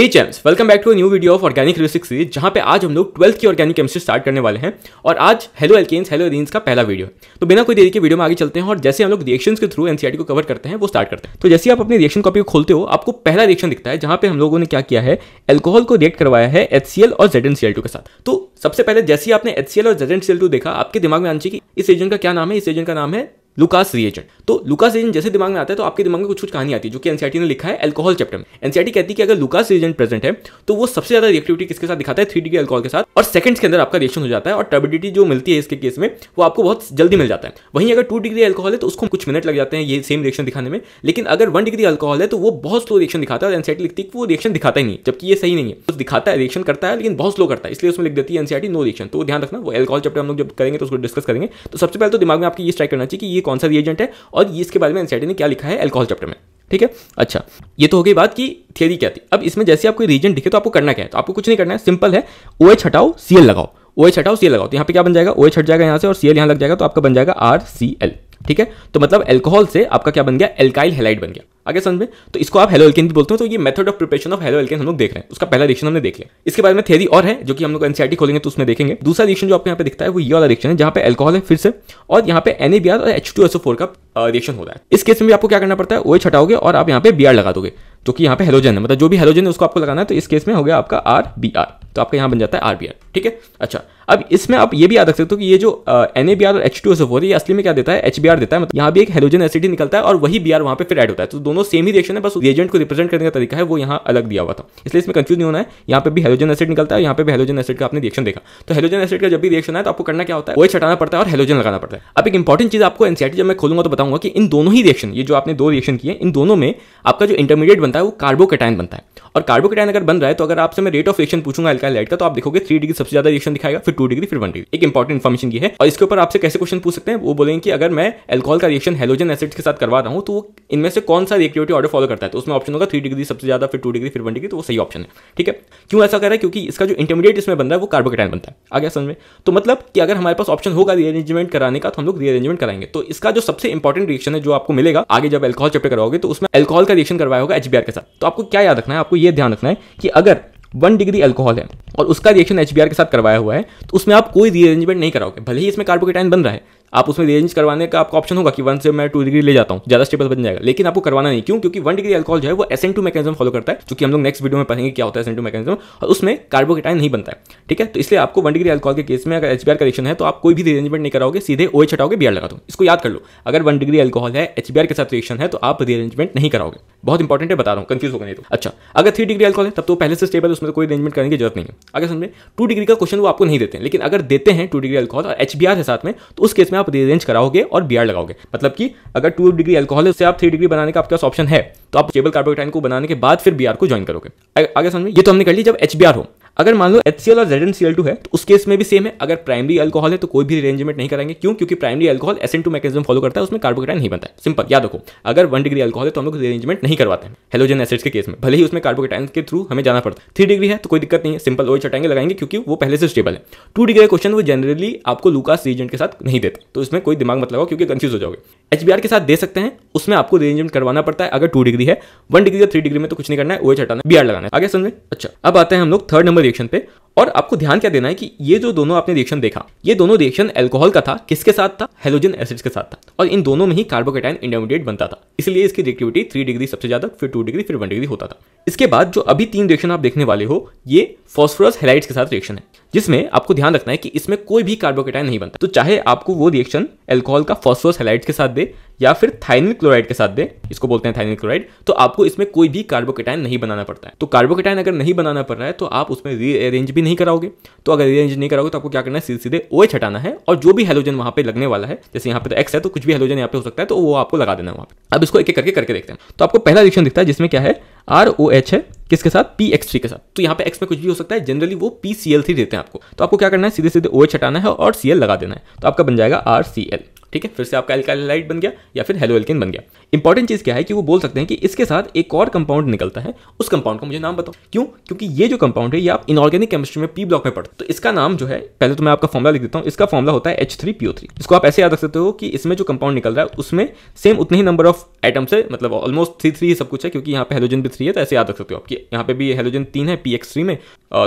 Hey champs welcome back to new video of organic रिसिक series जहां पे आज हम लोग ट्वेल्थ की ऑर्गेनिक केमिस्ट्री स्टार्ट करने वाले हैं और आज हेलो एल्केन्स हेलो एलिन्स का पहला वीडियो तो बिना कोई देरी के वीडियो में आगे चलते हैं और जैसे हम लोग रिएक्शन के थ्रू एनसीआर e को कवर करते हैं वो स्टार्ट करते हैं तो जैसे आप अपनी रिएक्शन कॉपी को खोलते हो आपको पहला रिएक्शन दिखता है जहां पे हम लोगों ने क्या किया है एल्कोहल को रिएक्ट करवाया है एच और जेड के साथ तो सबसे पहले जैसे आपने एच और जेड देखा आपके दिमाग में आना चाहिए कि इस एजेंट का क्या नाम है इस एजेंट का नाम है लुकास रिएजेंट तो लुकास रिएजेंट जैसे दिमाग में आता है तो आपके दिमाग में कुछ कुछ कहानी आती है जो कि एनसीआरटी ने लिखा है एल्कोहल चैप्टर में एनसीआरटी कहती है कि अगर लुकास रिएजेंट प्रेजेंट है तो वो सबसे ज्यादा रिएक्टिविटी किसके साथ दिखाता है थ्री डिग्री अल्कोहल के साथ और सेकंड्स के अंदर आपका रिएक्शन हो जाता है और टर्बिडिटी जो मिलती है इसके केस में वो आपको बहुत जल्दी मिल जाता है वहीं अगर टू डिग्री अल्कोहल है तो उसको कुछ मिनट लग जाते हैं ये सेम रिएक्शन दिखाने में लेकिन अगर वन डिग्री अल्कोहल है तो वो बहुत स्लो रिएक्शन दिखाता है और एनसीआरटी लिखती है कि वो रिएक्शन दिखाता ही नहीं जबकि ये सही नहीं है तो दिखाता है रिएक्शन करता है लेकिन बहुत स्लो करता है इसलिए उसमें लिख देती है एनसीआरटी नो रिएक्शन तो ध्यान रखना वो अल्कोहल चैप्टर हम लोग जब करेंगे तो उसको डिस्कस करेंगे तो सबसे पहले तो दिमाग में आपकी ये स्ट्राइक करना चाहिए कि ये ये कौन सा रिएजेंट है और ये इसके बारे में एनसीआरटी ने क्या लिखा है एल्कोहल चैप्टर में ठीक है अच्छा ये तो हो गई बात कि थियरी क्या थी अब इसमें जैसे आपको रीजन दिखे तो आपको करना क्या है तो आपको कुछ नहीं करना है सिंपल है ओ एच हटाओ सीएल लगाओ ओ एच हटाओ सी लगाओ तो यहाँ पे क्या बन जाएगा ओ एच हट जाएगा यहाँ से और सी एल यहाँ लग जाएगा तो आपका बन जाएगा आर सी एल ठीक है तो मतलब एल्कोहल से आपका क्या बन गया एल्काइल हेलाइड बन गया आगे समझ में तो इसको आप हेलो एल्केन भी बोलते हो तो ये method of preparation of halo alkane हम लोग देख रहे हैं उसका पहला रिक्शन हमने देख लिया इसके बाद में थे और है जो कि हम लोग एनसीआरटी खोलेंगे तो उसमें देखेंगे दूसरा रिक्शन जो आपको यहाँ पे दिखता है वो ये वाला रिक्शन है जहाँ पे एल्कोहल है फिर से और यहाँ पे एन और एच का रिएक्शन हो रहा है इस केस में भी आपको क्या करना पड़ता है वो छटाओगे और आप यहाँ पे बी लगा दोगे जो कि यहाँ पे हेलोजन है मतलब जो भी हेलोजन है उसको आपको लगाना है तो इस केस में हो गया आपका आर तो आपका यहाँ बन जाता है आर ठीक है अच्छा अब इसमें आप ये भी याद रख सकते हो कि ये जो एन ए बी आर और एच टू एस फोर ये असली में क्या देता है एच बी आर देता है मतलब यहाँ भी एक हेलोजन एसिडी ही निकलता है और वही बी आर वहाँ पे फिर ऐड होता है तो दोनों सेम ही रिएक्शन है बस रिएजेंट को रिप्रेजेंट करने का तरीका है वो यहाँ अलग दिया हुआ था इसलिए इसमें कंफ्यूज नहीं होना है यहाँ पे भी हेलोजन एसिड निकलता है यहाँ पे भी हेलोजन एसिड का आपने रिएक्शन देखा तो हेलोजन एसिड का जब भी रिएक्शन है तो आपको करना क्या होता है वो OH छटाना पड़ता है और हेलोजन लगाना पड़ता है अब एक इंपॉर्टेंट चीज आपको एनसीआरटी जब मैं खोलूंगा तो बताऊंगा कि इन दोनों ही रिएक्शन ये जो आपने दो रिएक्शन किए इन दोनों में आपका जो इंटरमीडिएट बनता है वो कार्बोकेटाइन बनता है और कार्बोकेटाइन अगर बन रहा है तो अगर आपसे मैं रेट ऑफ रिएक्शन पूछूंगा एल्काइल लाइट का तो आप देखोगे थ्री डिग्री सबसे ज्यादा रिएक्शन दिखाएगा फिर टू डिग्री फिर वन डिग्री एक इंपॉर्टेंट इन्फॉर्मेशन की है और इसके ऊपर आपसे कैसे क्वेश्चन पूछ सकते हैं वो बोलेंगे कि अगर मैं एल्कोहल का रिएक्शन हेलोजन एसिड के साथ करवा रहा हूं तो इनमें से कौन सा रिएक्टिविटी ऑर्डर फॉलो करता है तो उसमें ऑप्शन होगा थ्री डिग्री सबसे ज्यादा फिर टू डिग्री फिर वन डिग्री तो वो सही ऑप्शन है ठीक है क्यों ऐसा कर रहा है क्योंकि इसका जो इंटरमीडिएट इसमें बन रहा है वो कार्बोकेटाइन बनता है आ गया समझ में तो मतलब कि अगर हमारे पास ऑप्शन होगा रीअरेंजमेंट कराने का तो हम लोग रीअरेंजमेंट कराएंगे तो इसका जो सबसे इंपॉर्टेंट रिएक्शन है जो आपको मिलेगा आगे जब एल्कोहल चैप्टर कराओगे तो उसमें एल्कोहल का रिएक्शन करवाया होगा एच के साथ तो आपको क्या याद रखना है आपको यह ध्यान रखना है कि अगर वन डिग्री अल्कोहल है और उसका रिएक्शन एच के साथ करवाया हुआ है तो उसमें आप कोई रीअरेंजमेंट नहीं कराओगे भले ही इसमें कार्बोकेटाइन बन रहा है आप उसमें रेंज करवाने का आपका ऑप्शन होगा कि वन से मैं टू डिग्री ले जाता हूँ ज्यादा स्टेबल बन जाएगा लेकिन आपको करवाना नहीं क्यों क्योंकि वन डिग्री अल्कोहल जो है वो एन टू मैकेजम फॉलो करता है क्योंकि हम लोग नेक्स्ट वीडियो में पढ़ेंगे क्या होता है एसएन टू मैकेजम और उसमें कार्बोकेटाइन नहीं बनता है ठीक है तो इसलिए आपको वन डिग्री अल्कोहल के केस में अगर एच बी आर करेक्शन है तो आप कोई भी रेंजमेंट नहीं कराओगे सीधे ओ एच हटाओगे बियर लगा दो इसको याद कर लो अगर वन डिग्री अल्कोहल है एच के साथ रिएक्शन है तो आप रेंजमेंट नहीं कराओगे बहुत इंपॉर्टेंट है बता रहा हूँ कंफ्यूज होगा नहीं तो अच्छा अगर थ्री डिग्री अल्कोहल है तब तो पहले से स्टेबल उसमें तो कोई अरेंजमेंट करने की जरूरत नहीं है अगर समझे टू डिग्री का क्वेश्चन वो आपको नहीं देते लेकिन अगर देते हैं टू डिग्री अल्कोहल और एच है साथ में तो उस केस में आप रिअरेंज कराओगे और बियर लगाओगे मतलब कि अगर टू डिग्री एल्कोहल है उससे आप थ्री डिग्री बनाने का आपके पास ऑप्शन है तो आप स्टेबल कार्बोटाइन को बनाने के बाद फिर बी को ज्वाइन करोगे आगे समझ में ये तो हमने कर लिया जब एच हो अगर मान लो एच और जेड है तो उस केस में भी सेम है अगर प्राइमरी अल्कोहल है तो कोई भी अरेंजमेंट नहीं करेंगे क्यों क्योंकि primary alcohol N two mechanism follow करता है उसमें कार्बोकेटाइन नहीं बनता है सिंपल याद रखो अगर वन डिग्री अल्कोहल है तो हम लोग अरेंजमेंट नहीं करवाते हैं हेलोजन एसिड्स के केस में भले ही उसमें कार्बोकेटाइन के थ्रू हमें जाना पड़ता है थ्री डिग्री है तो कोई दिक्कत नहीं है सिंपल वही चटाएंगे लगाएंगे क्योंकि वो पहले से स्टेबल है टू डिग्री का क्वेश्चन वो जनरली आपको लुकास रीजेंट के साथ नहीं देते तो इसमें कोई दिमाग मत लगाओ क्योंकि कंफ्यूज हो जाओगे एच के साथ दे सकते हैं उसमें आपको अरेंजमेंट करवाना पड़ता है अगर टू डिग्री है वन डिग्री या थ्री डिग्री में तो कुछ नहीं करना है वो चटाना बी लगाना है आगे समझे अच्छा अब आते हैं हम लोग थर्ड नंबर रिएक्शन पे और आपको ध्यान क्या देना है कि ये जो दोनों आपने रिएक्शन देखा ये दोनों रिएक्शन एल्कोहल का था किसके साथ था हेलोजन एसिड्स के साथ था और इन दोनों में ही कार्बोकेटाइन इंटरमीडिएट बनता था इसलिए इसकी रिएक्टिविटी थ्री डिग्री सबसे ज्यादा फिर टू डिग्री फिर वन डिग्री होता था इसके बाद जो अभी तीन रिएक्शन आप देखने वाले हो ये फॉस्फोरस हेलाइट्स के साथ रिएक्शन है जिसमें आपको ध्यान रखना है कि इसमें कोई भी कार्बोकेटाइन नहीं बनता तो चाहे आपको वो रिएक्शन एल्कोहल का फॉस्फोरस हेलाइट के साथ दे या फिर थाइनिल क्लोराइड के साथ दे इसको बोलते हैं थाइनिल क्लोराइड तो आपको इसमें कोई भी कार्बोकेटाइन नहीं बनाना पड़ता है तो कार्बोकेटाइन अगर नहीं बनाना पड़ रहा है तो आप उसमें रीअरेंज भी नहीं नहीं कराओगे तो अगर रीअरेंज नहीं कराओगे तो आपको क्या करना है सीधे सीधे ओ हटाना है और जो भी हेलोजन वहाँ पे लगने वाला है जैसे यहाँ पे तो एक्स है तो कुछ भी हेलोजन यहाँ पे हो सकता है तो वो आपको लगा देना है वहाँ पे अब इसको एक एक करके करके देखते हैं तो आपको पहला रिएक्शन दिखता है जिसमें क्या है आर ओ एच है किसके साथ पी एक्स थ्री के साथ तो यहाँ पे एक्स में कुछ भी हो सकता है जनरली वो पी सी एल थ्री देते हैं आपको तो आपको क्या करना है सीधे सीधे ओ एच हटाना है और सी एल लगा देना है तो आपका बन जाएगा आर सी एल ठीक है फिर से आपका एल्काइल एल्काइलाइट बन गया या फिर हेलो एल्किन बन गया इंपॉर्टेंट चीज़ क्या है कि वो बोल सकते हैं कि इसके साथ एक और कंपाउंड निकलता है उस कंपाउंड का मुझे नाम बताओ क्यों क्योंकि ये जो कंपाउंड है ये आप इनऑर्गेनिक केमिस्ट्री में पी ब्लॉक में पढ़ते तो इसका नाम जो है पहले तो मैं आपका फॉर्मला लिख देता हूँ इसका फॉर्मला होता है एच थ्री पीओ थ्री इसको आप ऐसे याद रख सकते हो कि इसमें जो कंपाउंड निकल रहा है उसमें सेम उतने ही नंबर ऑफ आइटम्स है मतलब ऑलमोस्ट थ्री थ्री सब कुछ है क्योंकि यहाँ पे हेलोजन भी थ्री है तो ऐसे याद रख सकते हो आपकी यहाँ पे भी हेलोजन तीन है पी एक्स थ्री में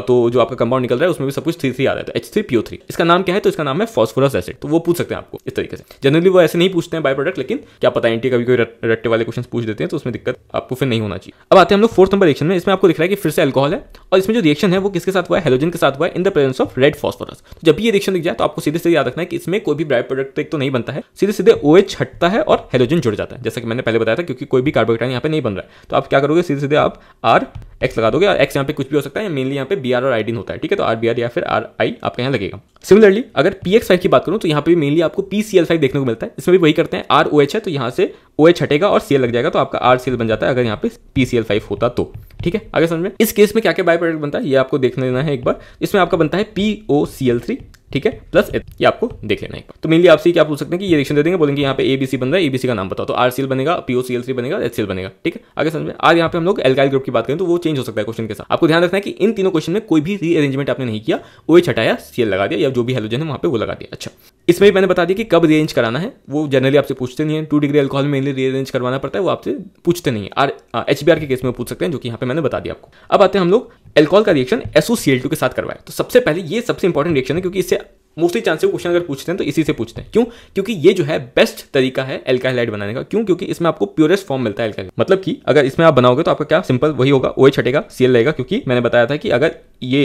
तो जो आपका कंपाउंड निकल रहा है उसमें भी सब कुछ थ्री थ्री आ रहा है एच थ्री पीओ थ्री इसका नाम क्या है तो इसका नाम है फॉस्फोरस एसिड तो वो पूछ सकते हैं आपको इस तरीके से जनरली वो ऐसे नहीं पूछते हैं बाय प्रोडक्ट लेकिन क्या पता एंटी एनटी कभी कोई रट्टे वाले क्वेश्चन पूछ देते हैं तो उसमें दिक्कत आपको फिर नहीं होना चाहिए अब आते हैं हम लोग फोर्थ नंबर रिएक्शन में इसमें आपको दिख रहा है कि फिर से अल्कोहल है और इसमें जो रिएक्शन है वो किसके साथ हुआ है हेलोजन के साथ हुआ है in the presence of red phosphorus जब भी ये रिएक्शन दिख जाए तो आपको सीधे सीधे याद रखना है कि इसमें कोई भी ब्राइट प्रोडक्ट तो एक तो नहीं बनता है सीधे सीधे ओ एच हटता है और हेलोजन जुड़ जाता है जैसा कि मैंने पहले बताया था क्योंकि कोई भी कार्बोहाइड्रेट यहाँ पे नहीं बन रहा है तो आप क्या करोगे सीधे सीधे आप आर एक्स लगा दोगे और एक्स यहाँ पे कुछ भी हो सकता है मेनली यहाँ पे बी आर और आईडीन होता है ठीक है तो आर बी आर या फिर आर आई आपके यहाँ लगेगा सिमिलरली अगर पी एक्स फाइव की बात करूँ तो यहाँ पे मेनली आपको पी सी एल फाइव देखने को मिलता है इसमें भी वही करते हैं आर ओ एच है तो यहाँ से ओ एच हटेगा और सीएल लग जाएगा तो आपका आर सीएल बन जाता है अगर यहाँ पे पीसीएल फाइव होता तो ठीक है आगे समझ में इस केस में क्या क्या बाय प्रोडक्ट बनता है ये आपको देखने देना है एक बार इसमें आपका बनता है P O C L three ठीक है प्लस ये आपको देख लेना है तो मेनली आपसे क्या पूछ सकते हैं कि ये रिक्शन दे देंगे बोलेंगे यहाँ पे एबीसी बन रहा है एबीसी का नाम बताओ तो आर बनेगा पीओ सी एल बनेगा एच बनेगा ठीक है आगे समझ में आज यहाँ पे हम लोग एलकाइल ग्रुप की बात करें तो वो चेंज हो सकता है क्वेश्चन के साथ आपको ध्यान रखना है कि इन तीनों क्वेश्चन में कोई भी रीअरेंजमेंट आपने नहीं किया वो एच हटाया सीएल लगा दिया या जो भी हेलोजन है वहाँ पे वो लगा दिया अच्छा इसमें भी मैंने बता दिया कि कब रेंज कराना है वो जनरली आपसे पूछते नहीं है टू डिग्री एल्कोहल में मेनली रीअरेंज करवाना पड़ता है वो आपसे पूछते नहीं है आर एच के केस में पूछ सकते हैं जो कि यहाँ पे मैंने बता दिया आपको अब आते हैं हम लोग एल्कोहल का रिएक्शन एसओसीएल के साथ करवाए तो सबसे पहले ये सबसे इंपॉर्टेंट रिएक्शन है क्योंकि इससे मोस्टली चांसेस क्वेश्चन अगर पूछते हैं तो इसी से पूछते हैं क्यों क्योंकि ये जो है बेस्ट तरीका है एल्काइलाइट बनाने का क्यों क्योंकि इसमें आपको प्योरेस्ट फॉर्म मिलता है एल्काइल मतलब कि अगर इसमें आप बनाओगे तो आपका क्या सिंपल वही होगा ओ एच हटेगा सीएल रहेगा क्योंकि मैंने बताया था कि अगर ये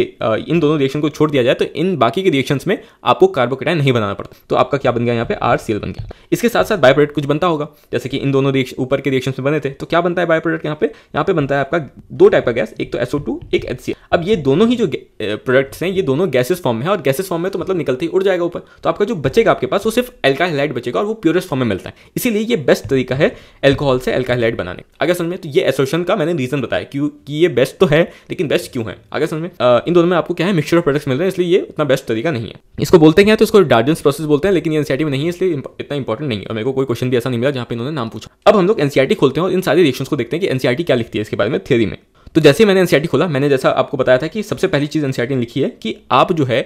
इन दोनों रिएक्शन को छोड़ दिया जाए तो इन बाकी के रिएक्शन में आपको कार्बोकेटाइन नहीं बनाना पड़ता तो आपका क्या बन गया यहाँ पे आर सी बन गया इसके साथ साथ बाय प्रोडक्ट कुछ बनता होगा जैसे कि इन दोनों ऊपर के रिएक्शन में बने थे तो क्या बनता है बायोप्रोडक्ट प्रोडक्ट यहाँ पे यहाँ पे बनता है आपका दो टाइप का गैस एक तो एसओ एक एच अब ये दोनों ही जो प्रोडक्ट्स हैं ये दोनों गैसेज फॉर्म में है और गैसेज फॉर्म में तो मतलब निकल निकलती है उड़ जाएगा ऊपर तो आपका जो बचेगा आपके पास वो सिर्फ एल्काहलाइड बचेगा और वो प्योरेस्ट फॉर्म में मिलता है इसीलिए ये बेस्ट तरीका है एल्कोहल से एल्काहलाइड बनाने अगर समझ में तो ये एसोशन का मैंने रीजन बताया क्योंकि ये बेस्ट तो है लेकिन बेस्ट क्यों है अगर समझ में इन दोनों में आपको क्या है मिक्सचर ऑफ प्रोडक्ट्स मिल रहे हैं इसलिए ये उतना बेस्ट तरीका नहीं है इसको बोलते हैं तो इसको डार्जेंस प्रोसेस बोलते हैं लेकिन ये एनसीआरटी में नहीं है इसलिए इतना इंपॉर्टेंट नहीं है और मेरे को कोई क्वेश्चन भी ऐसा नहीं मिला जहां पर इन्होंने नाम पूछा अब हम लोग एनसीआरटी खोलते हैं और इन सारे रिएक्शन को देखते हैं कि एनसीआरटी क्या लिखती है इसके बारे में थ्योरी में तो जैसे मैंने एनसीआरटी खोला मैंने जैसा आपको बताया था कि सबसे पहली चीज़ एनसीआरटी ने लिखी है कि आप जो है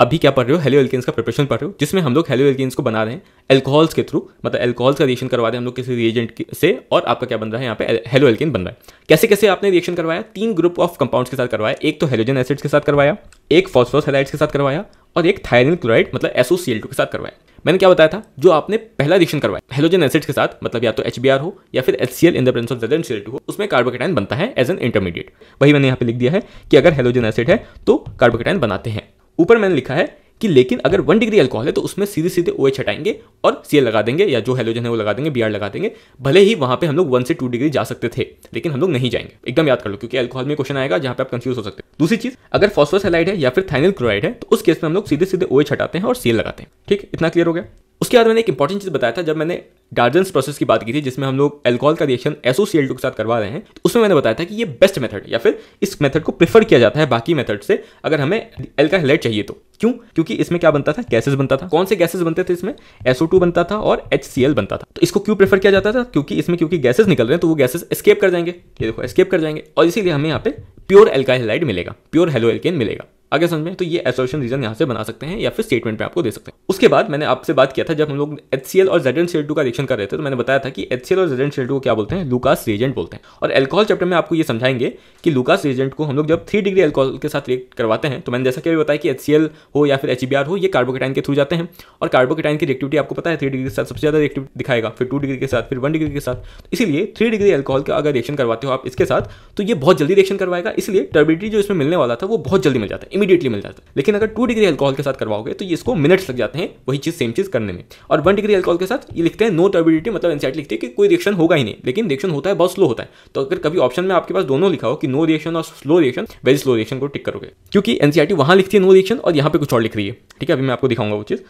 अभी क्या पढ़ रहे हो हेलो एल्किन्स का प्रिपरेशन पढ़ रहे हो जिसमें हम लोग हेलो एल्किन्स को बना रहे हैं एल्कोहल्स के थ्रू मतलब एल्कोहल्स का रिएक्शन करवा रहे हैं हम लोग किसी रिएजेंट से और आपका क्या बन रहा है यहाँ पे हेलो एल्किन बन रहा है कैसे कैसे आपने रिएक्शन करवाया तीन ग्रुप ऑफ कंपाउंड्स के साथ करवाया एक तो हेलोजन एसिड्स के साथ करवाया एक फॉस्फोस हेलाइड्स के साथ करवाया और एक थायरिन क्लोराइड मतलब एसओ के साथ करवाएं मैंने क्या बताया था जो आपने पहला रिएक्शन करवाया हेलोजन एसिड के साथ मतलब या तो एच हो या फिर H in the presence of रेजन सी हो उसमें कार्बोकेटाइन बनता है एज एन इंटरमीडिएट वही मैंने यहाँ पे लिख दिया है कि अगर हेलोजन एसिड है तो कार्बोकेटाइन बनाते हैं ऊपर मैंने लिखा है कि लेकिन अगर वन डिग्री अल्कोहल है तो उसमें सीधे सीधे ओ एच हटाएंगे और सी लगा देंगे या जो हेलोजन है वो लगा देंगे बी लगा देंगे भले ही वहाँ पे हम लोग वन से टू डिग्री जा सकते थे लेकिन हम लोग नहीं जाएंगे एकदम याद कर लो क्योंकि अल्कोहल में क्वेश्चन आएगा जहाँ पे आप कंफ्यूज हो सकते हैं दूसरी चीज अगर फॉस्फोस हेलाइड है या फिर थाइनल क्लोराइड है तो उस केस में हम लोग सीधे सीधे ओ एच हटाते हैं और सी लगाते हैं ठीक इतना क्लियर हो गया उसके बाद मैंने एक इंपॉर्टेंट चीज़ बताया था जब मैंने डार्जेंस प्रोसेस की बात की थी जिसमें हम लोग एल्कोहल का रिएक्शन एसोसीएल के साथ करवा रहे हैं तो उसमें मैंने बताया था कि ये बेस्ट मेथड या फिर इस मेथड को प्रेफर किया जाता है बाकी मेथड से अगर हमें एल्काहलाइट चाहिए तो क्यों क्योंकि इसमें क्या बनता था गैसेज बनता था कौन से गैसेज बनते थे इसमें एसओ बनता था और एच बनता था तो इसको क्यों प्रेफर किया जाता था क्योंकि इसमें क्योंकि गैसेज निकल रहे हैं तो वो गैसेस स्केप कर जाएंगे ये देखो स्केप कर जाएंगे और इसीलिए हमें यहाँ पे प्योर एल्काहलाइड मिलेगा प्योर हेलो एल्केन मिलेगा आगे समझ में तो ये एसोसिएशन रीजन यहाँ से बना सकते हैं या फिर स्टेटमेंट में आपको दे सकते हैं उसके बाद मैंने आपसे बात किया था जब हम लोग एच और जेड एंड टू का रिएक्शन कर रहे थे तो मैंने बताया था कि एच और जेड एंड टू को क्या बोलते हैं लुकास रेजेंट बोलते हैं और एल्कोहल चैप्टर में आपको ये समझाएंगे कि लुकास रेजेंट को हम लोग जब थ्री डिग्री एल्कोहल के साथ रिएक्ट करवाते हैं तो मैंने जैसा कि अभी बताया कि एच सी एल हो या फिर एच बी आर हो ये कार्बोकेटाइन के थ्रू जाते हैं और कार्बोकेटाइन की रिएक्टिविटी आपको पता है थ्री डिग्री के साथ सबसे ज्यादा रिएक्टिविटी दिखाएगा फिर टू डिग्री के साथ फिर वन डिग्री के साथ इसलिए थ्री डिग्री एल्कोहल का अगर रिएक्शन करवाते हो आप इसके साथ तो ये बहुत जल्दी रिएक्शन करवाएगा इसलिए टर्बिडिटी जो इसमें मिलने वाला था वो बहुत जल्दी मिल जाता है इमीडिएटली मिल जाता है लेकिन अगर टू डिग्री अल्कोहल के साथ करवाओगे तो ये इसको मिनट्स लग जाते हैं वही चीज़ सेम चीज़ करने में और वन डिग्री अल्कोहल के साथ ये लिखते हैं नो टर्बिडिटी मतलब एनसाइट लिखते हैं कि कोई रिएक्शन होगा ही नहीं लेकिन रिएक्शन होता है बहुत स्लो होता है तो अगर कभी ऑप्शन में आपके पास दोनों लिखा हो कि नो रिएक्शन और slow reaction very slow reaction को टिक करोगे क्योंकि एनसीआरटी वहां लिखती है नो रिएक्शन और यहाँ पे कुछ और लिख रही है ठीक है अभी मैं आपको दिखाऊंगा वो चीज़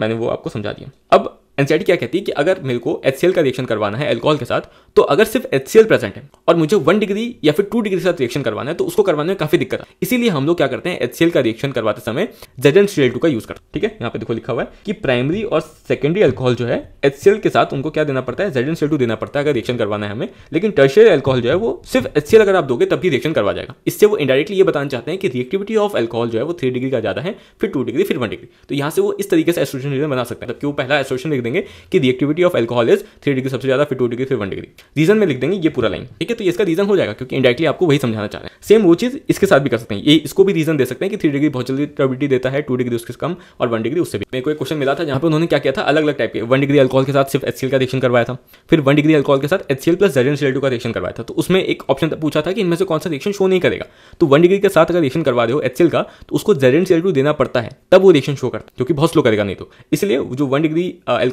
मैंने वो आपको समझा दिया अब एनसीआईटी क्या कहती है कि अगर मेरे को एच का रिएक्शन करवाना है एल्कोहल के साथ तो अगर सिर्फ एच प्रेजेंट है और मुझे वन डिग्री या फिर टू डिग्री के साथ रिएक्शन करवाना है तो उसको करवाने में काफी दिक्कत है इसीलिए हम लोग क्या करते हैं एच का रिएक्शन करवाते समय जेड एन सी का यूज करते हैं ठीक है यहाँ पे देखो लिखा हुआ है कि प्राइमरी और सेकेंडरी एल्कोहल जो है एच के साथ उनको क्या देना पड़ता है जेड एन टू देना पड़ता है अगर रिएक्शन करवाना है हमें लेकिन टर्शियर एल्कोहल जो है वो सिर्फ एच अगर आप दोगे तब भी रिएक्शन करवा जाएगा इससे वो इंडायरेक्टली ये बताना चाहते हैं कि रिएक्टिविटी ऑफ एल्कोहल जो है वो थ्री डिग्री का ज्यादा है फिर टू डिग्री फिर वन डिग्री तो यहाँ से वो इस तरीके से एसोसिएशन रीजन बना सकता है जबकि वो पहला एसोसिएशन लिख देंगे कि the activity of alcohol is three degree सबसे ज्यादा फिर टू डिग्री फिर वन डिग्री रीजन में लिख देंगे ये पूरा लाइन ठीक है तो इसका रीजन हो जाएगा क्योंकि इंडायरेक्टली आपको वही समझाना चाह रहे हैं सेम वो चीज इसके साथ भी कर सकते हैं ये इसको भी रीजन दे सकते हैं कि थ्री डिग्री बहुत जल्दी टर्बिटी देता है टू डिग्री उसके कम और वन डिग्री उससे भी मेरे को एक क्वेश्चन मिला था जहाँ पर उन्होंने क्या किया था अलग अलग टाइप के वन डिग्री अल्कोहल के साथ सिर्फ एच का रिएक्शन करवाया था फिर वन डिग्री अल्कोहल के साथ एच प्लस जेड सी का रिएक्शन करवाया था तो उसमें एक ऑप्शन पूछा था कि इनमें से कौन सा रिएक्शन शो नहीं करेगा तो वन डिग्री के साथ अगर रिएक्शन करवा दो एच का तो उसको जेड सी देना पड़ता है तब वो रिएक्शन शो करता है क्योंकि बहुत स्लो करेगा नहीं तो इसलिए जो वन डिग्री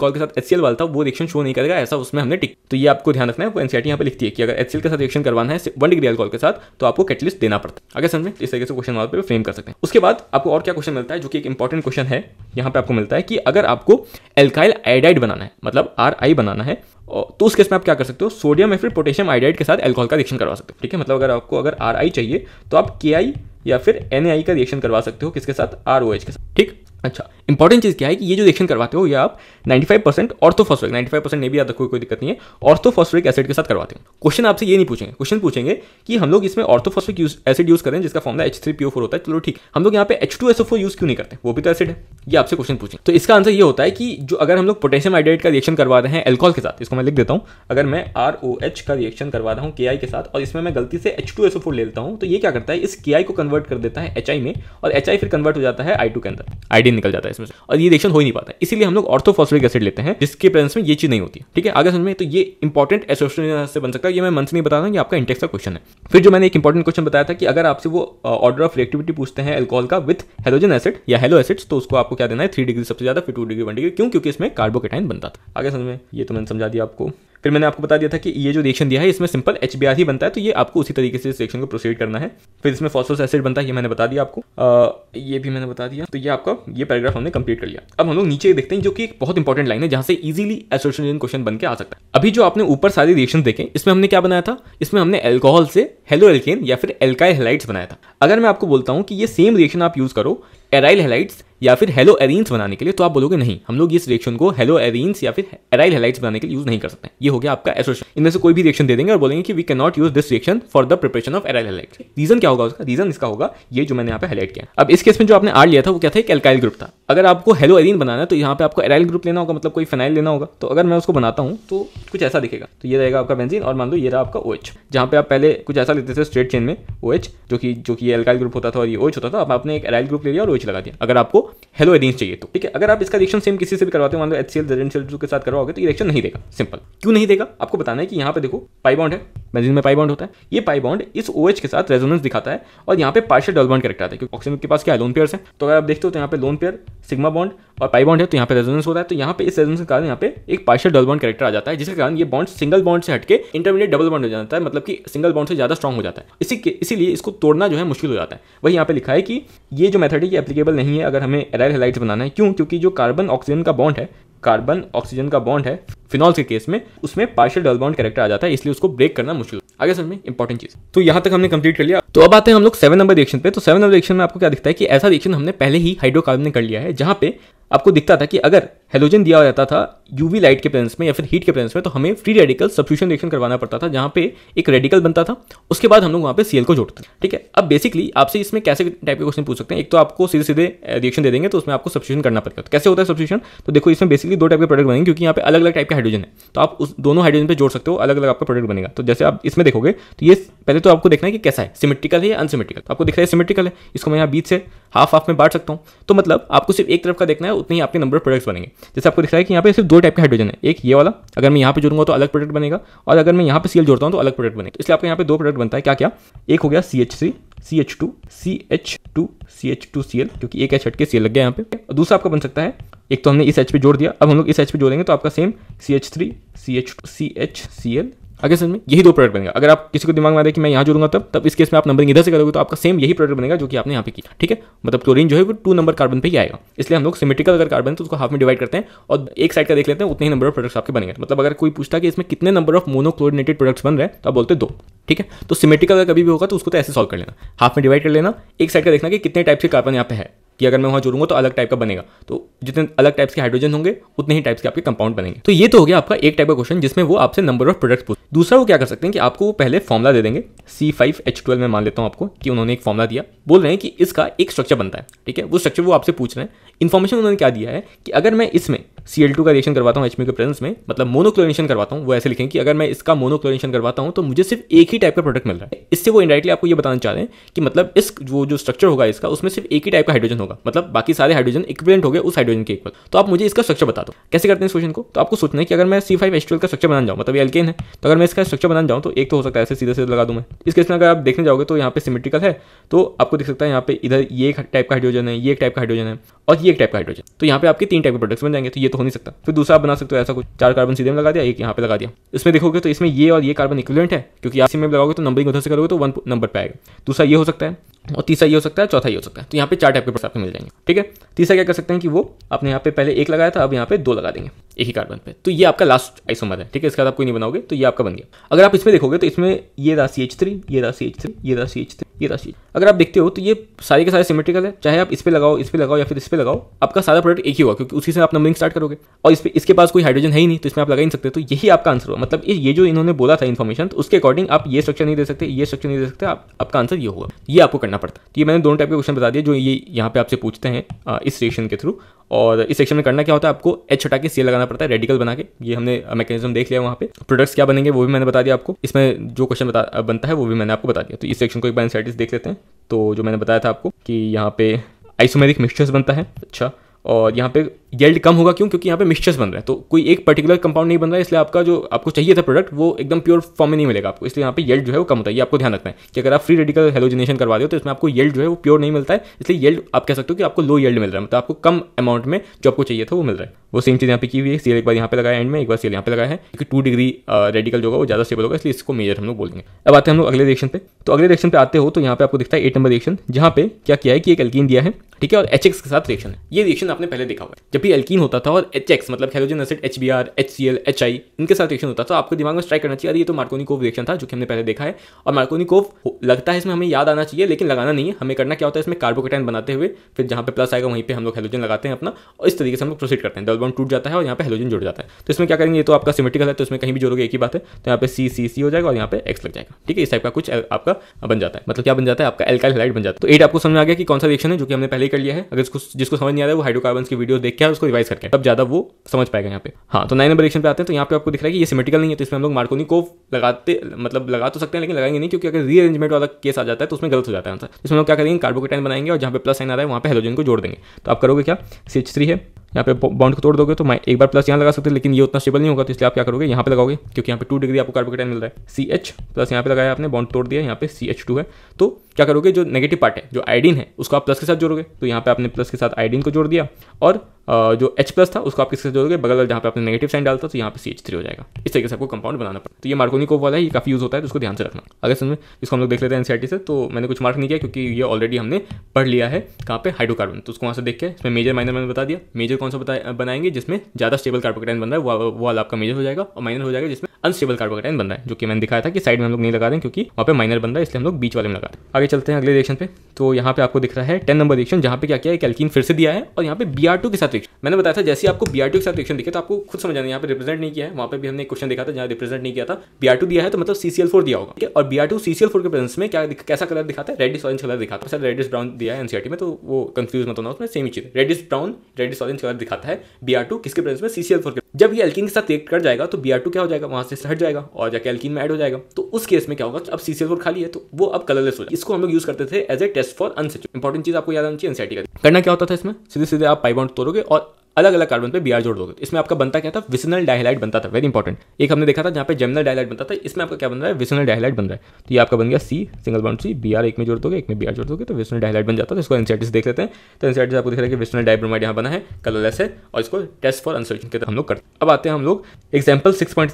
अल्कोहल के साथ एच वाला था वो रिएक्शन शो नहीं करेगा ऐसा उसमें हमने टिक तो ये आपको ध्यान रखना है वो एनसीआर e यहाँ पर लिखती है कि अगर एच के साथ रिएक्शन करवाना है वन डिग्री अल्कोहल के साथ तो आपको कैटलिस्ट देना पड़ता है अगर समझे इस तरीके से क्वेश्चन वहाँ पर फ्रेम कर सकते हैं उसके बाद आपको और क्या क्वेश्चन मिलता है जो कि एक इंपॉर्टेंट क्वेश्चन है यहाँ पर आपको मिलता है कि अगर आपको एल्काइल आइडाइड बनाना है मतलब आर आई बनाना है तो उस केस में आप क्या कर सकते हो सोडियम या फिर पोटेशियम आइडाइड के साथ एल्कोहल का रिएक्शन करवा सकते हो ठीक है मतलब अगर आपको अगर आर आई चाहिए तो आप के आई या फिर एन का रिएक्शन करवा सकते हो किसके साथ आर के साथ ठीक अच्छा इंपॉर्टेंट चीज़ क्या है कि ये जो रिएक्शन करवाते हो ये आप 95 percent orthophosphoric ninety five percent नहीं भी आता कोई दिक्कत नहीं है ऑर्थोफॉस्फोरिक एसिड के साथ करवाते हैं क्वेश्चन आपसे ये नहीं पूछेंगे क्वेश्चन पूछेंगे कि हम लोग इसमें ऑर्थोफॉस्फोरिक एसिड यूज करें जिसका फॉर्मला एच थ्री पी होता है चलो ठीक हम लोग यहाँ पे एच टू एस यूज क्यों नहीं करते वो भी तो एसिड है ये आपसे क्वेश्चन पूछें तो इसका आंसर ये होता है कि जो अगर हम लोग पोटेशियम हाइड्रेट का रिएक्शन करवा रहे हैं एल्कोहल के साथ इसको मैं लिख देता हूँ अगर मैं आर ओ एच का रिएक्शन करवा रहा हूँ के आई के साथ और इसमें मैं गलती से H two S O four ले लेता हूँ तो ये क्या करता है इस के आई को कन्वर्ट कर देता है एच आई में और एच आई फिर कन्वर्ट हो जाता है आई टू के अंदर आई आयोडीन निकल जाता है इसमें और ये रिएक्शन हो ही नहीं पाता है इसलिए हम लोग ऑर्थोफॉस्फोरिक एसिड लेते हैं जिसके प्रेजेंस में ये चीज नहीं होती ठीक है आगे समझ में तो ये इंपॉर्टेंट एसोसिएशन से बन सकता है ये मैं मन नहीं बता रहा हूँ ये आपका इंटेक्स का क्वेश्चन है फिर जो मैंने एक इंपॉर्टेंट क्वेश्चन बताया था कि अगर आपसे वो ऑर्डर ऑफ रिएक्टिविटी पूछते हैं एल्कोहल का विथ हेलोजन एसिड या हेलो एसिड्स तो उसको आपको क्या देना है थ्री डिग्री सबसे ज्यादा फिर टू डिग्री वन डिग्री क्यों क्योंकि इसमें कार्बोकेटाइन बनता था आगे समझ में ये तो मैंने समझा दिया आपको फिर मैंने आपको बता दिया था कि ये जो रिएक्शन दिया है इसमें सिंपल एच ही बनता है तो ये आपको उसी तरीके से इस रिएक्शन को प्रोसीड करना है फिर इसमें फॉसफोरस एसिड बनता है ये मैंने बता दिया आपको आ, ये भी मैंने बता दिया तो ये आपका ये पैराग्राफ हमने कंप्लीट कर लिया अब हम लोग नीचे देखते हैं जो कि एक बहुत इंपॉर्टेंट लाइन है जहां से इजिली एसोसिएशन क्वेश्चन बनकर आ सकता है अभी जो आपने ऊपर सारे रिएक्शन देखे इसमें हमने क्या बनाया था इसमें हमने एल्कोहल से हेलो एल्केन या फिर एल्काइल हेलाइट्स बनाया था अगर मैं आपको बोलता हूँ कि ये सेम रिएक्शन आप यूज करो एराइल हेलाइट्स या फिर हेलो एरिन्स बनाने के लिए तो आप बोलोगे नहीं हम लोग इस रिएक्शन को हेलो एरिन्स या फिर एराइल हेलाइट्स बनाने के लिए यूज नहीं कर सकते ये हो गया आपका एसोसिएशन इनमें से कोई भी रिएक्शन दे देंगे और बोलेंगे कि we can not use this reaction for the preparation of aryl halide reason क्या होगा उसका रीजन इसका होगा ये जो मैंने यहाँ पे हाईलाइट किया अब इस केस में जो आपने आर लिया था वो क्या था एक एल्काइल ग्रुप था अगर आपको हेलो एरिन बनाना है तो यहाँ पे आपको एराइल ग्रुप लेना होगा मतलब कोई फेनाइल लेना होगा तो अगर मैं उसको बनाता हूँ तो कुछ ऐसा दिखेगा तो ये रहेगा आपका बेंजीन और मान लो ये रहा आपका ओ OH। जहाँ पे आप पहले कुछ ऐसा लेते थे स्ट्रेट चेन में ओ OH, जो कि जो कि एल्काइल ग्रुप होता था और ये ओ OH होता था आपने एक एराइल ग्रुप ले लिया और ओ स्विच लगा दिया अगर आपको हेलो एडिन चाहिए तो ठीक है अगर आप इसका रिएक्शन सेम किसी से भी करवाते हो मान लो एच सी एल के साथ करवाओगे तो ये रिएक्शन नहीं देगा सिंपल क्यों नहीं देगा आपको बताना है कि यहाँ पे देखो पाइबॉन्ड है बेंजीन में पाइबॉन्ड होता है ये पाइबॉन्ड इस ओ OH के साथ रेजोनेंस दिखाता है और यहाँ पे पार्शियल डबल करेक्ट आता है क्योंकि ऑक्सीजन के पास क्या है लोन पेयर है तो अगर आप देखते हो तो यहाँ पे लोन पेयर सिग्मा बॉन्ड और पाई बॉन्ड है तो यहाँ पे रेजोनेंस होता है तो यहाँ पे इस रेजोनेंस के कारण यहाँ पे एक पार्शियल डबल बॉन्ड करेक्टर आ जाता है जिसके कारण ये बॉन्ड सिंगल बॉन्ड से हटके इंटरमीडिएट डबल बॉन्ड हो जाता है मतलब कि सिंगल बॉन्ड से ज्यादा स्ट्रॉग हो जाता है इसी इसीलिए इसको तोड़ना जो है मुश्किल हो जाता है वही यहाँ पे लिखा है कि ये जो मेथड है एप्लीकेबल नहीं है अगर हमें एराइल हेलाइट्स बनाना है क्यों क्योंकि जो कार्बन ऑक्सीजन का बॉन्ड है कार्बन ऑक्सीजन का बॉन्ड है फिनॉल के केस में उसमें पार्शियल डबल बॉन्ड कैरेक्टर आ जाता है इसलिए उसको ब्रेक करना मुश्किल आगे समझ में इंपॉर्टेंट चीज तो यहाँ तक हमने कंप्लीट कर लिया तो अब आते हैं हम लोग सेवन नंबर रिएक्शन पे तो सेवन नंबर रिएक्शन में आपको क्या दिखता है कि ऐसा रिएक्शन हमने पहले ही हाइड्रोकार्बन ने कर लिया है जहां पे आपको दिखता था कि अगर हेलोजन दिया जाता था यूवी लाइट के प्रेजेंस में या फिर हीट के प्रेजेंस में तो हमें फ्री रेडिकल सब्सिट्यूशन रिएक्शन करवाना पड़ता था जहां पे एक रेडिकल बनता था उसके बाद हम लोग वहां पे सीएल को जोड़ते थे ठीक है अब बेसिकली आपसे इसमें कैसे टाइप के क्वेश्चन पूछ सकते हैं एक तो आपको सीधे सीधे रिएक्शन दे देंगे तो उसमें आपको सब्सिट्यूशन करना पड़ेगा तो कैसे होता है सब्सिट्यूशन तो देखो इसमें बेसिक बेसिकली दो टाइप के प्रोडक्ट बनेंगे क्योंकि यहाँ पे अलग अलग टाइप के हाइड्रोजन है तो आप उस दोनों हाइड्रोजन पे जोड़ सकते हो अलग अलग आपका प्रोडक्ट बनेगा तो जैसे आप इसमें देखोगे तो ये पहले तो आपको देखना है कि कैसा है सिमेट्रिकल है या अनसिमेट्रिकल तो आपको दिख रहा है सिमेट्रिकल है इसको मैं यहाँ बीच से हाफ हाफ में बांट सकता हूँ तो मतलब आपको सिर्फ एक तरफ का देखना है उतने ही आपके नंबर ऑफ प्रोडक्ट्स बनेंगे जैसे आपको दिख रहा है कि यहाँ पे सिर्फ दो टाइप के हाइड्रोजन है एक ये वाला अगर मैं यहाँ पे जुड़ूंगा तो अलग प्रोडक्ट बनेगा और अगर मैं यहाँ पे सीएल जोड़ता हूँ तो अलग प्रोडक्ट बनेगा तो इसलिए आपको यहाँ पे दो प्रोडक्ट बनता है क्या क्या एक हो गया C H C C H two C H two C H two C L क्योंकि एक एच हट के सी एल लग गया यहाँ पे दूसरा आपका बन सकता है एक तो हमने इस एच पे जोड़ दिया अब हम लोग इस एच पे जोड़ेंगे तो आपका same C H three C H C H C L आगे समझ में यही दो प्रोडक्ट बनेगा अगर आप किसी को दिमाग में आ रहा है कि मैं यहाँ जोड़ूंगा तब तब इस केस में आप नंबरिंग इधर से करोगे तो आपका सेम यही प्रोडक्ट बनेगा जो कि आपने यहाँ पे किया ठीक है मतलब क्लोरीन जो है वो टू नंबर कार्बन पे ही आएगा इसलिए हम लोग सिमेट्रिकल अगर कार्बन तो उसको हाफ में डिवाइड करते हैं और एक साइड का देख लेते हैं उतने ही नंबर ऑफ प्रोडक्ट्स आपके बनेंगे मतलब अगर कोई पूछता कि इसमें कितने नंबर ऑफ मोनोक्लोरिनेटेड प्रोडक्ट्स बन रहे हैं तो आप बोलते दो ठीक है तो सिमेट्रिकल अगर कभी भी होगा तो उसको तो ऐसे सॉल्व कर लेना हाफ में डिवाइड कर लेना एक साइड का देखना कि कितने टाइप के कार्बन यहाँ पे है कि अगर मैं वहाँ जोड़ूंगा तो अलग टाइप का बनेगा तो जितने अलग टाइप्स के हाइड्रोजन होंगे उतने ही टाइप्स के आपके कंपाउंड बनेंगे तो ये तो हो गया आपका एक टाइप का क्वेश्चन जिसमें वो आपसे नंबर ऑफ प्रोडक्ट्स पूछ दूसरा वो क्या कर सकते हैं कि आपको वो पहले फॉर्मला दे देंगे सी फाइव एच ट्वेल्व में मान लेता हूँ आपको कि उन्होंने एक फॉर्मला दिया बोल रहे हैं कि इसका एक स्ट्रक्चर बनता है ठीक है वो स्ट्रक्चर वो आपसे पूछ रहे हैं इन्फॉर्मेशन उन्होंने क्या दिया है कि अगर मैं इसमें सी एल टू का रिएक्शन करवाता हूँ एच के प्रेजेंस में मतलब मोनोक्लोरेशन करवाता हूँ वो ऐसे लिखें कि अगर मैं इसका मोनोक्लोरेशन करवाता हूँ तो मुझे सिर्फ एक ही टाइप का प्रोडक्ट मिल रहा है इससे वो इंडायरेक्टली आपको ये बताना चाह रहे हैं कि मतलब इस वो जो स्ट्रक्चर होगा इसका उसमें सिर्फ एक ही टाइप का हाइड्रोजन होगा होगा मतलब बाकी सारे हाइड्रोजन इक्विवेलेंट हो गए उस हाइड्रोजन के इक्वल तो आप मुझे इसका स्ट्रक्चर बता दो कैसे करते हैं इस क्वेश्चन को तो आपको सोचना है कि अगर मैं सी फाइव एस्ट्रोल का स्ट्रक्चर बना जाऊँ मतलब एल्केन है तो अगर मैं इसका स्ट्रक्चर बना जाऊँ तो एक तो हो सकता है ऐसे सीधे सीधे लगा दूँ मैं इस केस में अगर आप देखने जाओगे तो यहाँ पे सिमेट्रिकल है तो आपको देख सकता है यहाँ पे इधर ये एक टाइप का हाइड्रोजन है ये एक टाइप का हाइड्रोजन है और ये एक टाइप का हाइड्रोजन तो यहाँ पे आपके तीन टाइप के प्रोडक्ट्स बन जाएंगे तो ये तो हो नहीं सकता फिर दूसरा आप बना सकते हो ऐसा कुछ चार कार्बन सीधे में लगा दिया एक यहाँ पे लगा दिया इसमें देखोगे तो इसमें ये और ये कार्बन इक्विवेलेंट है क्योंकि आप इसमें लगाओगे तो नंबरिंग उधर से करोगे तो वन नंबर पे आएगा दूसरा ये हो सकता है और तीसरा ये हो सकता है चौथा ये हो सकता है तो यहाँ पे चार टाइप के प्रोडक्ट आपको मिल जाएंगे ठीक है तीसरा क्या कर सकते हैं कि वो आपने यहाँ पे पहले एक लगाया था अब यहाँ पे दो लगा देंगे एक ही कार्बन पे तो ये आपका लास्ट आइसोमर है ठीक है इसके बाद आप कोई नहीं बनाओगे तो ये आपका बन गया अगर आप इसमें देखोगे तो इसमें ये रहा सी एच थ्री ये रहा सी एच थ्री ये रहा सी एच थ्री ये रहा सी अगर आप देखते हो तो ये सारे के सारे सिमेट्रिकल है चाहे आप इस पर लगाओ इस पर लगाओ या फिर इस पर लगाओ आपका सारा प्रोडक्ट एक ही होगा क्योंकि उसी से आप नंबरिंग स्टार्ट करोगे और इस पर इसके पास कोई हाइड्रोजन है ही नहीं तो इसमें आप लगा ही नहीं सकते तो यही आपका आंसर होगा मतलब ये जो इन्होंने बोला था इन्फॉर्मेशन तो उसके अकॉर्डिंग आप ये स्ट्रक्चर नहीं दे सकते ये स्ट्रक्चर नहीं दे सकते आप, आपका आंसर ये होगा ये आपको करना पड़ता तो ये मैंने दोनों टाइप के क्वेश्चन बता दिए जो ये यहाँ पे आपसे पूछते हैं इस सेक्शन के थ्रू और इस सेक्शन में करना क्या होता है आपको एच हटा के सी लगाना पड़ता है रेडिकल बना के ये हमने मैकेनिज्म देख लिया वहाँ पे प्रोडक्ट्स क्या बनेंगे वो भी मैंने बता दिया आपको इसमें जो क्वेश्चन बनता है वो भी मैंने आपको बता दिया तो इस सेक्शन को एक बार साइड देख लेते हैं तो जो मैंने बताया था आपको कि यहाँ पे आइसोमेरिक मिक्सचर्स बनता है अच्छा और यहाँ पे येल्ड कम होगा क्यों क्योंकि यहाँ पे मिक्सचर्स बन रहा है तो कोई एक पर्टिकुलर कंपाउंड नहीं बन रहा है इसलिए आपका जो आपको चाहिए था प्रोडक्ट वो एकदम प्योर फॉर्म में नहीं मिलेगा आपको इसलिए यहाँ पे येल्ड जो है वो कम होता है ये आपको ध्यान रखना है कि अगर आप फ्री रेडिकल हेलोजिनेशन करवा दो तो इसमें आपको येल्ड जो है वो प्योर नहीं मिलता है इसलिए येल्ड आप कह सकते हो कि आपको लो येल्ड मिल रहा है मतलब आपको कम अमाउंट में जो आपको चाहिए था वो मिल रहा है वो सेम चीज़ यहाँ पे की हुई है सीएल एक बार यहाँ पे लगाया एंड में एक बार सीएल यहाँ पे लगाया है क्योंकि टू डिग्री रेडिकल जो होगा वो ज़्यादा स्टेबल होगा इसलिए इसको मेजर हम लोग बोलेंगे अब आते हैं हम लोग अगले रिएक्शन पे तो अगले रिएक्शन पे आते हो तो यहाँ पे आपको दिखता है एट नंबर रिएक्शन जहाँ पे क्या किया है कि एक एल्किन दिया है ठीक है और एच के साथ रिएक्शन है ये रिएक्शन रिएक्शन आपने पहले देखा हुआ है जब भी एल्कीन होता था और एच एक्स मतलब halogen acid H B R H C L H I इनके साथ रिएक्शन होता था तो आपको दिमाग में स्ट्राइक करना चाहिए ये तो मार्कोनिकोव रिएक्शन था जो कि हमने पहले देखा है और मार्कोनिकोव लगता है इसमें हमें याद आना चाहिए लेकिन लगाना नहीं है हमें करना क्या होता है इसमें कार्बोकेटाइन बनाते हुए फिर जहाँ पर प्लस आएगा वहीं पर हम लोग हेलोजन लगाते हैं अपना और इस तरीके से हम लोग प्रोसीड करते हैं डबल बॉन्ड टूट जाता है और यहाँ पर हेलोजन जुड़ जाता है तो इसमें क्या करेंगे तो आपका सिमेट्रिकल है तो इसमें कहीं भी जोड़ोगे एक ही बात है तो यहाँ पर सी सी सी हो जाएगा और यहाँ पर एक्स लग जाएगा ठीक है इस टाइप का कुछ आपका बन जाता है मतलब क्या बन जाता है आपका एल्काइल हेलाइड बन जाता है तो एट आपको समझ में आ गया कि कौन सा रिएक्शन है जो कि हमने पहले कर लिया है अगर जिसको समझ नहीं आ रहा है वो हाइड्रो हाइड्रोकार्बन की वीडियो देख के उसको रिवाइज करके तब ज्यादा वो समझ पाएगा यहाँ पे हाँ तो नाइन नंबर रिएक्शन पे आते हैं तो यहाँ पे आपको दिख रहा है कि ये सिमेटिकल नहीं है तो इसमें हम लोग मार्कोनी को लगाते मतलब लगा तो सकते हैं लेकिन लगाएंगे नहीं क्योंकि अगर रीअरेंजमेंट वाला केस आ जाता है तो उसमें गलत हो जाता है इसमें हम लोग क्या करेंगे कार्बोकेटाइन बनाएंगे और जहाँ पे प्लस साइन आ रहा है वहाँ पे हेलोजन को जोड़ देंगे तो आप करोगे क्या सी है यहाँ पे बाउंड को तोड़ दोगे तो मैं एक बार प्लस यहाँ लगा सकते हैं लेकिन ये उतना स्टेबल नहीं होगा तो इसलिए आप क्या करोगे यहाँ पे लगाओगे क्योंकि यहाँ पे टू डिग्री आपको कार्बोकेटाइन मिल रहा है सी एच प्लस यहाँ पे लगाया आपने बाउंड तोड़ दिया यहाँ पे सी एच टू है तो क्या करोगे जो नेगेटिव पार्ट है जो आइडीन है उसको आप प्लस के साथ जोड़ोगे तो यहाँ पे आपने प्लस के साथ आइडिन को जोड़ दिया और जो H प्लस था उसको आप किसके साथ जोड़ोगे बगल जहाँ पे आपने नेगेटिव साइन डालता तो यहाँ पे सी एच थ्री हो जाएगा इस तरीके से आपको कंपाउंड बनाना पड़ता तो ये मार्कोनी कोप वाला है ये काफ़ी यूज़ होता है तो उसको ध्यान से रखना अगर समझ में इसको हम लोग देख लेते हैं एनसीआरटी से तो मैंने कुछ मार्क नहीं किया क्योंकि ये ऑलरेडी हमने पढ़ लिया है कहाँ पे हाइड्रोकार्बन तो उसको वहाँ से देख के इसमें मेजर माइनर मैंने बता दिया मेजर कौन सा बनाएंगे जिसमें ज़्यादा स्टेबल कार्बोकेटाइन बन रहा है वो वाला आपका मेजर हो जाएगा और माइनर हो जाएगा जिसमें अनस्टेबल कार्बोकेटाइन बन रहा है जो कि मैंने दिखाया था कि साइड में हम लोग नहीं लगा रहे हैं क्योंकि वहाँ पे माइनर बन रहा है इसलिए हम लोग बीच वाले में लगा रहे हैं आगे चलते हैं अगले रिएक्शन पे तो यहाँ पे आपको दिख रहा है टेन नंबर रिएक्शन जहाँ पे क्या किया है कैल्किन फिर से दिया है और यहाँ पे बी के साथ रिएक्शन मैंने बताया था जैसे आपको बी के साथ रिएक्शन दिखे तो आपको खुद समझ यहाँ पे रिप्रेजेंट नहीं किया है वहाँ पे भी हमने क्वेश्चन दिखा था जहाँ रिप्रेजेंट नहीं किया था बी दिया है तो मतलब सी दिया होगा और बी आर टू सी के प्रेजेंस में क्या कैसा कलर दिखाता है रेडिस ऑरेंज कलर दिखाता है रेडिस ब्राउन दिया है एनसीआर e में तो वो कंफ्यूज मत होना उसमें सेम ही चीज reddish brown reddish orange colour दिखाता है बी किसके प्रेजेंस में सी के जब ये एल्किन के साथ रिएक्ट कर जाएगा तो बी क्या हो जाएगा से हट जाएगा और या कैलकिन में ऐड हो जाएगा तो उस केस में क्या होगा कि अब सी फोर खाली है तो वो अब कलरलेस हो जाए इसको हम लोग यूज करते थे एज ए टेस्ट फॉर अनसेचु इंपॉर्टेंट चीज आपको याद आनी चाहिए एनसीआईटी का करना क्या होता था इसमें सीधे सीधे आप पाइबाउंड तोड़ोगे और अलग अलग कार्बन पे बीआर जोड़ दोगे तो इसमें आपका बनता क्या था विसनल डायलाइट बनता था वेरी इंपॉर्टेंट एक हमने देखा था जहाँ पे जेमिनल डायलाइट बनता था इसमें आपका क्या बन रहा है विसनल डायलाइट बन रहा है तो ये आपका बन गया C single bond C B एक में जोड़ दोगे एक में बी जोड़ दोगे तो विसनल डायलाइट बन जाता है तो इसको एनसीआरटी देख लेते हैं तो एनसीआरटी आपको दिख रहा है कि विसनल डायब्रोमाइड यहाँ बना है कलरलेस है और इसको टेस्ट फॉर अनसर्टन के तहत हम लोग करते हैं अब आते हैं हम लोग एग्जाम्पल सिक्स में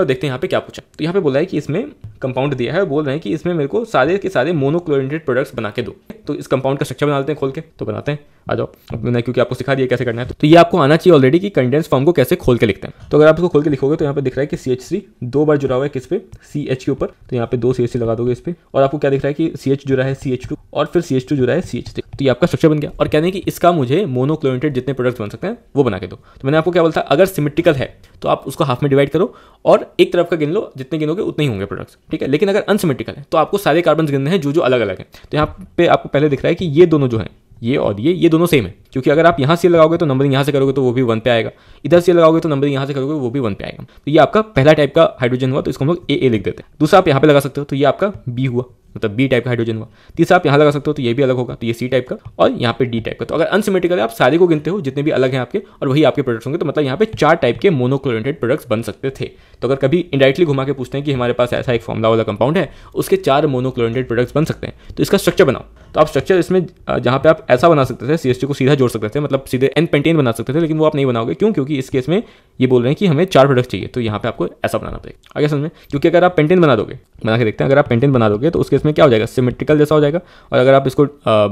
और देखते हैं यहाँ पे क्या पूछा तो यहाँ पे बोला है कि इसमें कंपाउंड दिया है बोल रहे हैं कि इसमें मेरे को सारे के सारे मोनोक्लोरिनेटेड प्रोडक्ट्स बना के दो तो इस कंपाउंड का स्ट्रक्चर बना लेते हैं खोल के तो बनाते हैं आ जाओ मैंने क्योंकि आपको सिखा दिया कैसे करना है तो, तो ये आपको आना चाहिए ऑलरेडी कि कंडेंस फॉर्म को कैसे खोल के लिखते हैं तो अगर आप इसको खोल के लिखोगे तो यहाँ पे दिख रहा है कि सी एच सी दो बार जुड़ा हुआ है किस पे सी एच के ऊपर तो यहाँ पे दो सी एच सी लगा दोगे इस पर और आपको क्या दिख रहा है कि सी एच जुड़ा है सी एच टू और फिर सी एच टू जुड़ा है सी एच थ्री तो ये आपका स्ट्रक्चर बन गया और कहने की इसका मुझे मोनोक्लोरिनेटेड जितने प्रोडक्ट्स बन सकते हैं वो बना के दो तो मैंने आपको क्या बोलता अगर सिमेट्रिकल है तो आप उसको हाफ में डिवाइड करो और एक तरफ का गिन लो जितने गिनोगे उतने ही होंगे प्रोडक्ट्स ठीक है लेकिन अगर अनसिमेट्रिकल है तो आपको सारे कार्बन गिनने हैं जो जो अलग अलग हैं तो यहाँ पे आपको पहले दिख रहा है कि ये दोनों जो है ये और ये ये दोनों सेम है क्योंकि अगर आप यहाँ से लगाओगे तो नंबरिंग यहाँ से करोगे तो वो भी वन पे आएगा इधर से लगाओगे तो नंबरिंग यहाँ से करोगे वो भी वन पे आएगा तो ये आपका पहला टाइप का हाइड्रोजन हुआ तो इसको हम लोग ए ए लिख देते हैं दूसरा आप यहाँ पे लगा सकते हो तो ये आपका बी हुआ मतलब बी टाइप का हाइड्रोजन हुआ तीसरा आप यहाँ लगा सकते हो तो ये भी अलग होगा तो ये सी टाइप का और यहाँ पे डी टाइप का तो अगर अनसिमेट्रिकल है आप सारे को गिनते हो जितने भी अलग हैं आपके और वही आपके प्रोडक्ट्स होंगे तो मतलब यहाँ पे चार टाइप के मोनोक्लोरेटेड प्रोडक्ट्स बन सकते थे तो अगर कभी इंडायरेक्टली घुमा के पूछते हैं कि हमारे पास ऐसा एक फॉर्मला वाला कंपाउंड है उसके चार मोनोक्लोरेटेड प्रोडक्ट्स बन सकते हैं तो इसका स्ट्रक्चर बनाओ तो आप स्ट्रक्चर इसमें जहाँ पे आप ऐसा बना सकते थे सी को सीधा जोड़ सकते थे मतलब सीधे एन पेंटेन बना सकते थे लेकिन वो आप नहीं बनाओगे क्यों क्योंकि इस केस में ये बोल रहे हैं कि हमें चार प्रोडक्ट चाहिए तो यहाँ पे आपको ऐसा बनाना पड़ेगा आगे समझ में क्योंकि अगर आप पेंटेन बना दोगे बना के देखते हैं अगर आप पेंटेन बना दोगे तो उसके इसमें क्या हो जाएगा सिमेट्रिकल जैसा हो जाएगा और अगर आप इसको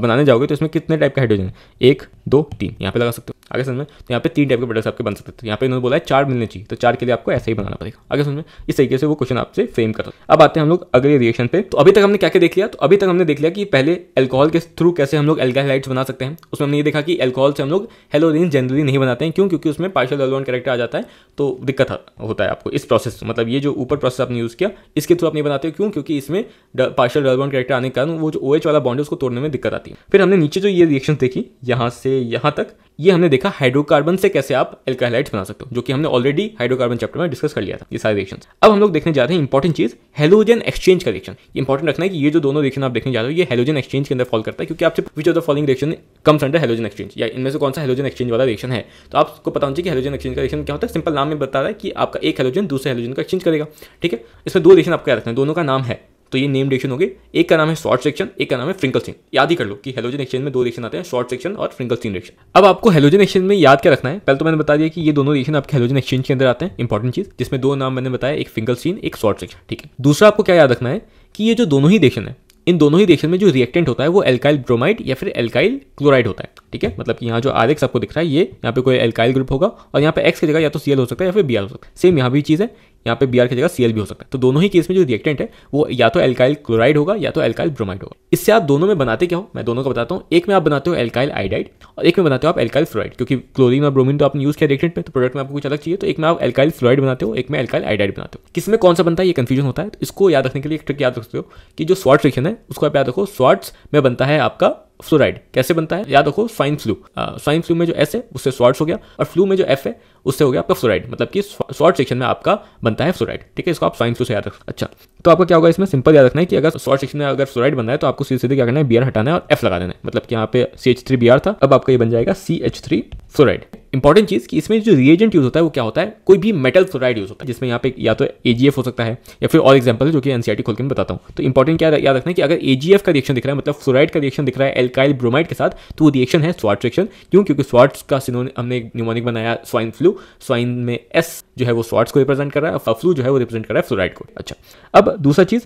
बनाने जाओगे तो इसमें कितने टाइप का हाइड्रोजन है एक दो तीन यहाँ पे लगा सकते हो आगे समझ में तो यहाँ पे तीन टाइप के प्रोडक्ट्स आपके बन सकते थे तो यहाँ पे इन्होंने बोला है चार मिलने चाहिए तो चार के लिए आपको ऐसे ही बनाना पड़ेगा आगे समझ में इस तरीके से वो क्वेश्चन आपसे फ्रेम करता अब आते हैं हम लोग अगले रिएक्शन पे तो अभी तक हमने क्या क्या देख लिया तो अभी तक हमने देख लिया कि पहले एल्कोहल के थ्रू कैसे हम लोग एल्काइलाइट्स बना सकते हैं उसमें हमने ये देखा कि एल्कोहल से हम लोग हेलोरिन जनरली नहीं बनाते हैं क्यों क्योंकि उसमें पार्शल एलोन कैरेक्टर आ जाता है तो दिक्कत होता है आपको इस प्रोसेस मतलब ये जो ऊपर प्रोसेस आपने यूज़ किया इसके थ्रू आप नहीं बनाते क्यों क्योंकि इसमें पार्शल रेलबॉन्ड कैरेक्टर आने के कारण वो जो ओएच OH वाला बॉन्ड है उसको तोड़ने में दिक्कत आती है फिर हमने नीचे जो ये रिएक्शन देखी यहाँ से यहाँ तक ये हमने देखा हाइड्रोकार्बन से कैसे आप एल्काहलाइट्स बना सकते हो जो कि हमने ऑलरेडी हाइड्रोकार्बन चैप्टर में डिस्कस कर लिया था ये सारे रिएक्शन अब हम लोग देखने जा रहे हैं इंपॉर्टेंट चीज हेलोजन एक्सचेंज का रिएक्शन इंपॉर्टेंट रखना है कि ये जो दोनों रिएक्शन आप देखने जा रहे हो ये हेलोजन एक्सचेंज के अंदर फॉल करता है क्योंकि आपसे which of the following reaction comes under halogen exchange या इनमें से कौन सा हेलोजन एक्सचेंज वाला रिएक्शन है तो आपको पता होना चाहिए कि हेलोजन एक्सचेंज का रिएक्शन क्या होता है सिंपल नाम में बता रहा है कि आपका एक हेलोजन दूसरे हेलोजन का एक्सचेंज करेगा ठीक है इसमें दो रिएक्शन आपको याद रखना है दोनों का नाम है तो ये नेम हो गए एक का नाम है शॉर्ट सेक्शन एक का नाम है फ्रिंकल सीन याद ही कर लो कि हेलोजन एक्सचेंज में दो रिक्शन आते हैं शॉर्ट सेक्शन और फ्रिंकल सीन रिक्शन अब आपको हेलोजन एक्सचेंज में याद क्या रखना है पहले तो मैंने बता दिया कि ये दोनों रिक्शन आपके हेलोजन एक्सचेंज के अंदर आते हैं इंपॉर्टेंट चीज जिसमें दो नाम मैंने बताया एक फ्रिंकल सीन एक शॉर्ट सेक्शन ठीक है दूसरा आपको क्या याद रखना है कि ये जो दोनों ही देशन है इन दोनों ही रिएक्शन में जो रिएक्टेंट होता है वो एल्काइल ब्रोमाइड या फिर एल्काइल क्लोराइड होता है ठीक है मतलब कि यहाँ जो आर एक्स आपको दिख रहा है ये यहाँ पे कोई एल्काइल ग्रुप होगा और यहाँ पे एक्स की जगह या तो सीएल हो सकता है या फिर बी हो सकता है सेम यहाँ भी चीज़ है यहाँ पे बी आर की जगह सी भी हो सकता है तो दोनों ही केस में जो रिएक्टेंट है वो या तो एल्काइल क्लोराइड होगा या तो एल्काइल ब्रोमाइड होगा इससे आप दोनों में बनाते क्या हो मैं दोनों को बताता हूँ एक में आप बनाते हो एल्काइल आइडाइड और एक में बनाते हो आप एल्काइल फ्लोराइड क्योंकि क्लोरीन और ब्रोमिन तो आपने यूज किया रिएक्टेंट में तो प्रोडक्ट में आपको कुछ अलग चाहिए तो एक में आप एल्काइल फ्लोराइड बनाते हो एक में एल्काइल आइडाइड बनाते हो किस में कौन सा बनता है ये कन्फ्यूजन होता है तो इसको याद रखने के लिए एक ट्रिक याद रखते हो कि जो स्वाट रिएक्शन है उसको आप याद रखो स्वाट्स में बनता है आपका फ्लोराइड कैसे बनता है याद रखो स्वाइन फ्लू स्वाइन फ्लू में जो एस है उससे स्वार्ट्स हो गया और फ्लू में जो एफ है उससे हो गया आपका फ्लोराइड मतलब कि शॉर्ट सेक्शन में आपका बनता है फ्लोराइड ठीक है इसको आप स्वाइन फ्लू से याद रख अच्छा तो आपका क्या होगा इसमें सिंपल याद रखना है कि अगर शॉर्ट सेक्शन में अगर फ्लोराइड बनना है तो आपको सीधे सीधे क्या करना है बी आर हटाना है और एफ लगा देना है मतलब कि यहाँ पे C H three B R था अब आपका ये बन जाएगा C H three fluoride important चीज़ कि इसमें जो रिएजेंट यूज़ होता है वो क्या होता है कोई भी मेटल फ्लोराइड यूज़ होता है जिसमें यहाँ पे या तो एजीएफ हो सकता है या फिर और एग्जांपल जो कि एनसीआर खोल के मैं बताता हूँ तो इंपॉर्टेंट क्या याद रखना है कि अगर एजीएफ का रिएक्शन दिख रहा है मतलब फ्लोराइड का रिएक्शन दिख रहा है एल्काइल ब्रोमाइड के साथ तो वो रिएक्शन है स्वाट रिएक्शन क्यों क्योंकि स्वाट्स का हमने न्यूमोनिक बनाया स्वाइन फ्लू स्वाइन में एस जो है वो स्वाट्स को रिप्रेजेंट कर रहा है फ्लू जो है वो रिप्रेजेंट कर रहा है फ्लोराइड को अच्छा अब दूसरा चीज़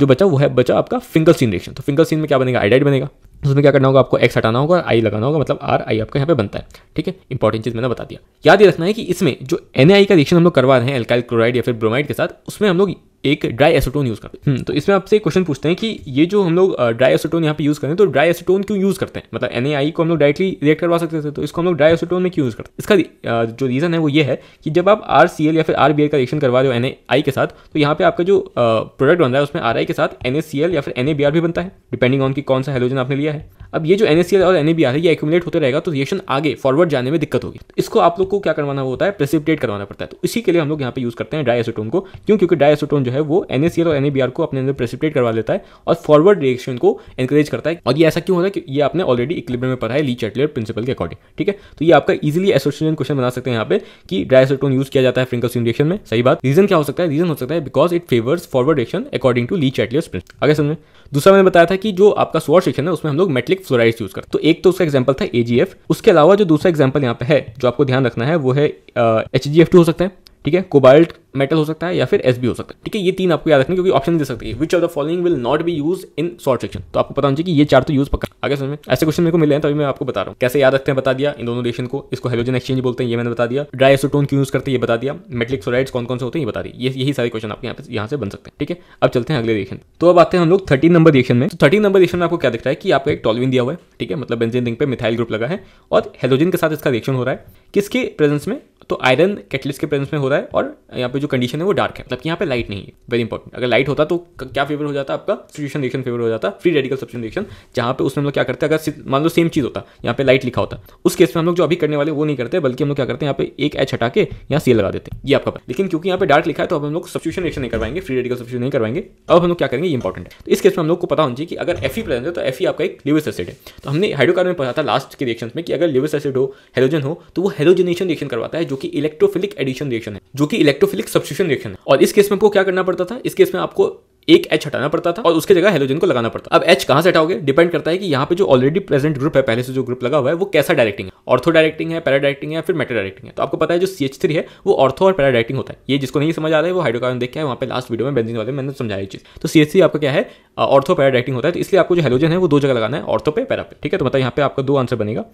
जो बचा वो है बचा आपका फिंगल सीन रिएक्शन तो फिंगल सीन में क्या बनेगा आइडाइड बनेगा तो उसमें क्या करना होगा आपको एक्स हटाना होगा आई लगाना होगा मतलब आर आई आपका यहाँ पे बनता है ठीक है इंपॉर्टेंट चीज़ मैंने बता दिया याद ये रखना है कि इसमें जो एन का रिएक्शन हम लोग करवा रहे हैं एल्काइल क्लोराइड या फिर ब्रोमाइड के साथ उसमें हम लोग एक ड्राई एसीटोन यूज़ करते हैं हम्म, तो इसमें आपसे क्वेश्चन पूछते हैं कि ये जो हम लोग ड्राई एसीटोन यहाँ पे यूज़ करें तो ड्राई एसीटोन क्यों यूज़ करते हैं मतलब एन को हम लोग डायरेक्टली रिएक्ट करवा सकते थे तो इसको हम लोग ड्राई एसीटोन में क्यों यूज़ करते हैं इसका जो रीज़न है वो ये है कि जब आप आर या फिर आर का रिएक्शन करवा रहे हो एन के साथ तो यहाँ पे आपका जो प्रोडक्ट बन रहा है उसमें आर के साथ एन या फिर एन भी बनता है डिपेंडिंग ऑन कि कौन सा हेलोजन आपने लिया है अब ये जो एन और एन है ये एक्यूमुलेट होते रहेगा तो रिएक्शन आगे फॉरवर्ड जाने में दिक्कत होगी तो इसको आप लोग को क्या करवाना होता है प्रेसिपिटेट करवाना पड़ता है तो इसी के लिए हम लोग यहाँ पे यूज़ करते हैं डाई एसीटोन को क्यों क्योंकि ड्राई एसीटोन जो है वो एन और एन को अपने अंदर प्रेसिपिटेट करवा लेता है और फॉरवर्ड रिएक्शन को एनकरेज करता है और ये ऐसा क्यों होता है कि ये आपने ऑलरेडी इक्लिब्रियम में पढ़ा है ली चैटलियर प्रिंसिपल के अकॉर्डिंग ठीक है तो ये आपका इजिली एसोसिएशन क्वेश्चन बना सकते हैं यहाँ पे कि ड्राइसोटोन यूज किया जाता है फ्रिंकल रिएक्शन में सही बात रीजन क्या हो सकता है रीजन हो सकता है because it favours forward reaction according to Le Chatelier principle अगर समझे दूसरा मैंने बताया था कि जो आपका सोर्स रिएक्शन है उसमें हम लोग मेटलिक फ्लोराइड यूज करते तो एक तो उसका एग्जाम्पल था एजीएफ उसके अलावा जो दूसरा एग्जाम्पल यहाँ पे है जो आपको ध्यान रखना है वो है एच uh, हो सकता है ठीक है कोबाल्ट मेटल हो सकता है या फिर एस हो सकता है ठीक है ये तीन आपको याद रखना क्योंकि ऑप्शन दे सकती है which of the following will not be use in Swarts reaction तो आपको पता होना चाहिए कि ये चार तो यूज पक्का आगे समझ में ऐसे क्वेश्चन मेरे को मिले हैं तभी मैं आपको बता रहा हूँ कैसे याद रखते हैं बता दिया इन दोनों रेशन को इसको हेलोजन एक्सचेंज बोलते हैं ये मैंने बता दिया ड्राई एसोटोन क्यों यूज करते हैं ये बता दिया मेटलिक सोराइड्स कौन कौन से होते हैं ये बता ये यही सारे क्वेश्चन आपके यहाँ पे यहाँ से बन सकते हैं ठीक है अब चलते हैं अगले रेशन तो अब आते हैं हम लोग थर्टी नंबर रेशन में थर्टी नंबर रेशन में आपको क्या दिख रहा है कि आपको एक टॉलविन दिया हुआ है ठीक है मतलब बेंजिन रिंग पे मिथाइल ग्रुप लगा है और हेलोजन के साथ इसका रिएक्शन हो रहा है किसके प्रेजेंस में तो आयरन कैटलिस्ट के प्रेजेंस में हो रहा है और यहाँ पे जो कंडीशन है वो डार्क है मतलब यहाँ पे लाइट नहीं है वेरी इंपॉर्टेंट अगर लाइट होता तो क्या फेवर हो जाता आपका सिचुएशन रिएक्शन फेवर हो जाता फ्री रेडिकल सब्सिट्यूशन रिएक्शन जहाँ पे उसमें हम लोग क्या करते हैं अगर मान लो सेम चीज़ होता यहाँ पे लाइट लिखा होता उस केस में हम लोग जो अभी करने वाले वो नहीं करते बल्कि हम लोग क्या करते हैं यहाँ पे एक एच हटा के यहाँ सी लगा देते हैं ये आपका लेकिन क्योंकि यहाँ पे डार्क लिखा है तो अब हम लोग सब्सिट्यूशन रिएक्शन नहीं करवाएंगे फ्री रेडिकल सब्सिट्यूशन नहीं करवाएंगे अब हम लोग क्या करेंगे इंपॉर्टेंट है तो इस केस में हम लोग को पता होना चाहिए कि अगर एफ ई प्रेजेंट है तो एफ ई आपका एक लिविस एसिड है तो हमने हाइड्रोकार्बन पता था लास्ट के रिएक्शन में कि अगर लिविस एसिड हो हेलोजन हो तो वो हेलोजिनेशन रिएक्शन करवाता है जो कि इलेक्ट्रोफिलिक एडिशन रिएक्शन है जो कि इलेक्ट्रोफिलिक सब्सिशन रिएक्शन है और इस केस में आपको क्या करना पड़ता था इस केस में आपको एक एच हटाना पड़ता था और उसके जगह हेलोजन को लगाना पड़ता अब एच कहां से हटाओगे डिपेंड करता है कि यहाँ पे जो ऑलरेडी प्रेजेंट ग्रुप है पहले से जो ग्रुप लगा हुआ है वो कैसा डायरेक्टिंग है ऑर्थो डायरेक्टिंग है पैरा डायरेक्टिंग है फिर मेटा डायरेक्टिंग है तो आपको पता है जो सी एच थ्री है वो ऑर्थो और पैरा डायरेक्टिंग होता है ये जिसको नहीं समझ आ रहा है वो हाइड्रोकार्बन देखा है वहाँ पे लास्ट वीडियो में बेंजीन वाले मैंने समझाया चीज तो सी एच थ्री आपका क्या है ऑर्थो पैरा डायरेक्टिंग होता है तो इसलिए आपको जो हेलोजन है वो दो जगह लगाना है ऑर्थो पे पैरा पे ठीक है तो मतलब यहाँ पे आपका दो आंसर बनेगा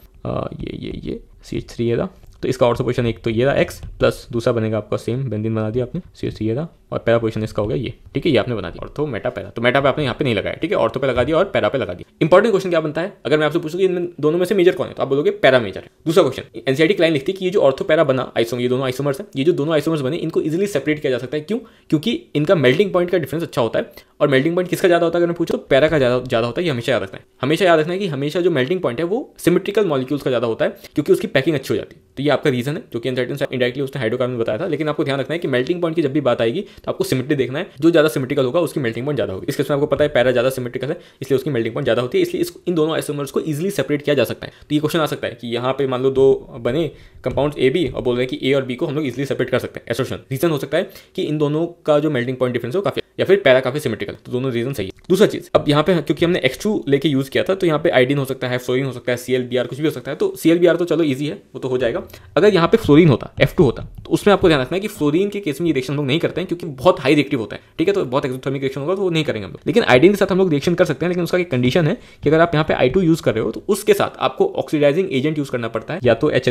ये ये ये सी एच थ्री है तो इसका और पोजिशन एक तो ये रहा एक्स प्लस दूसरा बनेगा आपका सेम बेंदिन बना दिया आपने सीरियस ये रहा और पैरा पोजिशन इसका हो गया ये ठीक है ये आपने बना दिया ऑर्थो मेटा पैरा तो मेटा पे आपने यहाँ पे नहीं लगाया ठीक है ऑर्थो पे लगा दिया और पैरा पे लगा दिया इंपॉर्टेंट क्वेश्चन क्या बनता है अगर मैं आपसे पूछूंगी कि दोनों में से मेजर कौन है तो आप बोलोगे पैरा मेजर है दूसरा क्वेश्चन एनसीआईटी क्लाइन लिखती है कि ये जो ऑर्थो पैरा बना आइसोम ये दोनों आइसोमर्स है ये जो दोनों आइसोमर्स बने इनको इजिली सेपरेट किया जा सकता है क्यों क्योंकि इनका मेल्टिंग पॉइंट का डिफरेंस अच्छा होता है और मेल्टिंग पॉइंट किसका ज्यादा होता है अगर मैं तो पैरा का ज्यादा होता है ये हमेशा याद रखना है हमेशा याद रखना है कि हमेशा जो मेल्टिंग पॉइंट है वो सिमेट्रिकल मॉलिक्यूल्स का ज्यादा होता है क्योंकि उसकी पैकिंग अच्छी हो जाती है तो ये आपका रीजन है जो कि एनसाइटन से इंडायरेक्टली उसने हाइड्रोकार्बन बताया था लेकिन आपको ध्यान रखना है कि मेल्टिंग पॉइंट की जब भी बात आएगी तो आपको सिमिट्री देखना है जो ज्यादा सिमेट्रिकल होगा उसकी मेल्टिंग पॉइंट ज्यादा होगी इसके आपको पता है पैरा ज्यादा सिमिट्रिकल है इसलिए उसकी मेल्टिंग पॉइंट ज्यादा होती है इसलिए इस इन दोनों आइसोमर्स को इजिली सेपरेट किया जा सकता है तो ये क्वेश्चन आ सकता है कि यहाँ पे मान लो दो बने कंपाउंड ए बी और बोल रहे हैं कि ए और बी को हम लोग इजिली सेपरेट कर सकते हैं एसोशन रीजन हो सकता है कि इन दोनों का जो मेल्टिंग पॉइंट डिफरेंस हो काफी या फिर पैरा काफी सिमेट्रिकल तो दोनों रीजन सही है दूसरा चीज अब यहाँ पे क्योंकि हमने एक्स टू लेके यूज किया था तो यहाँ पे आइडिन हो सकता है फ्लोइन हो सकता है सी कुछ भी हो सकता है तो सी तो चलो ईजी है वो तो हो जाएगा अगर यहाँ पे फ्लोरीन होता एफ टू होता तो उसमें आपको ध्यान रखना है कि फ्लोरीन के केस में ये रिएक्शन हम लोग नहीं करते हैं क्योंकि बहुत हाई रिएक्टिव होता है ठीक है तो बहुत एक्सोथर्मिक रिएक्शन होगा तो वो नहीं करेंगे हम लोग लेकिन आइडिन के साथ हम लोग रिएक्शन कर सकते हैं लेकिन उसका एक कंडीशन है कि अगर आप यहाँ पे आई यूज़ कर रहे हो तो उसके साथ आपको ऑक्सीडाइजिंग एजेंट यूज़ करना पड़ता है या तो एच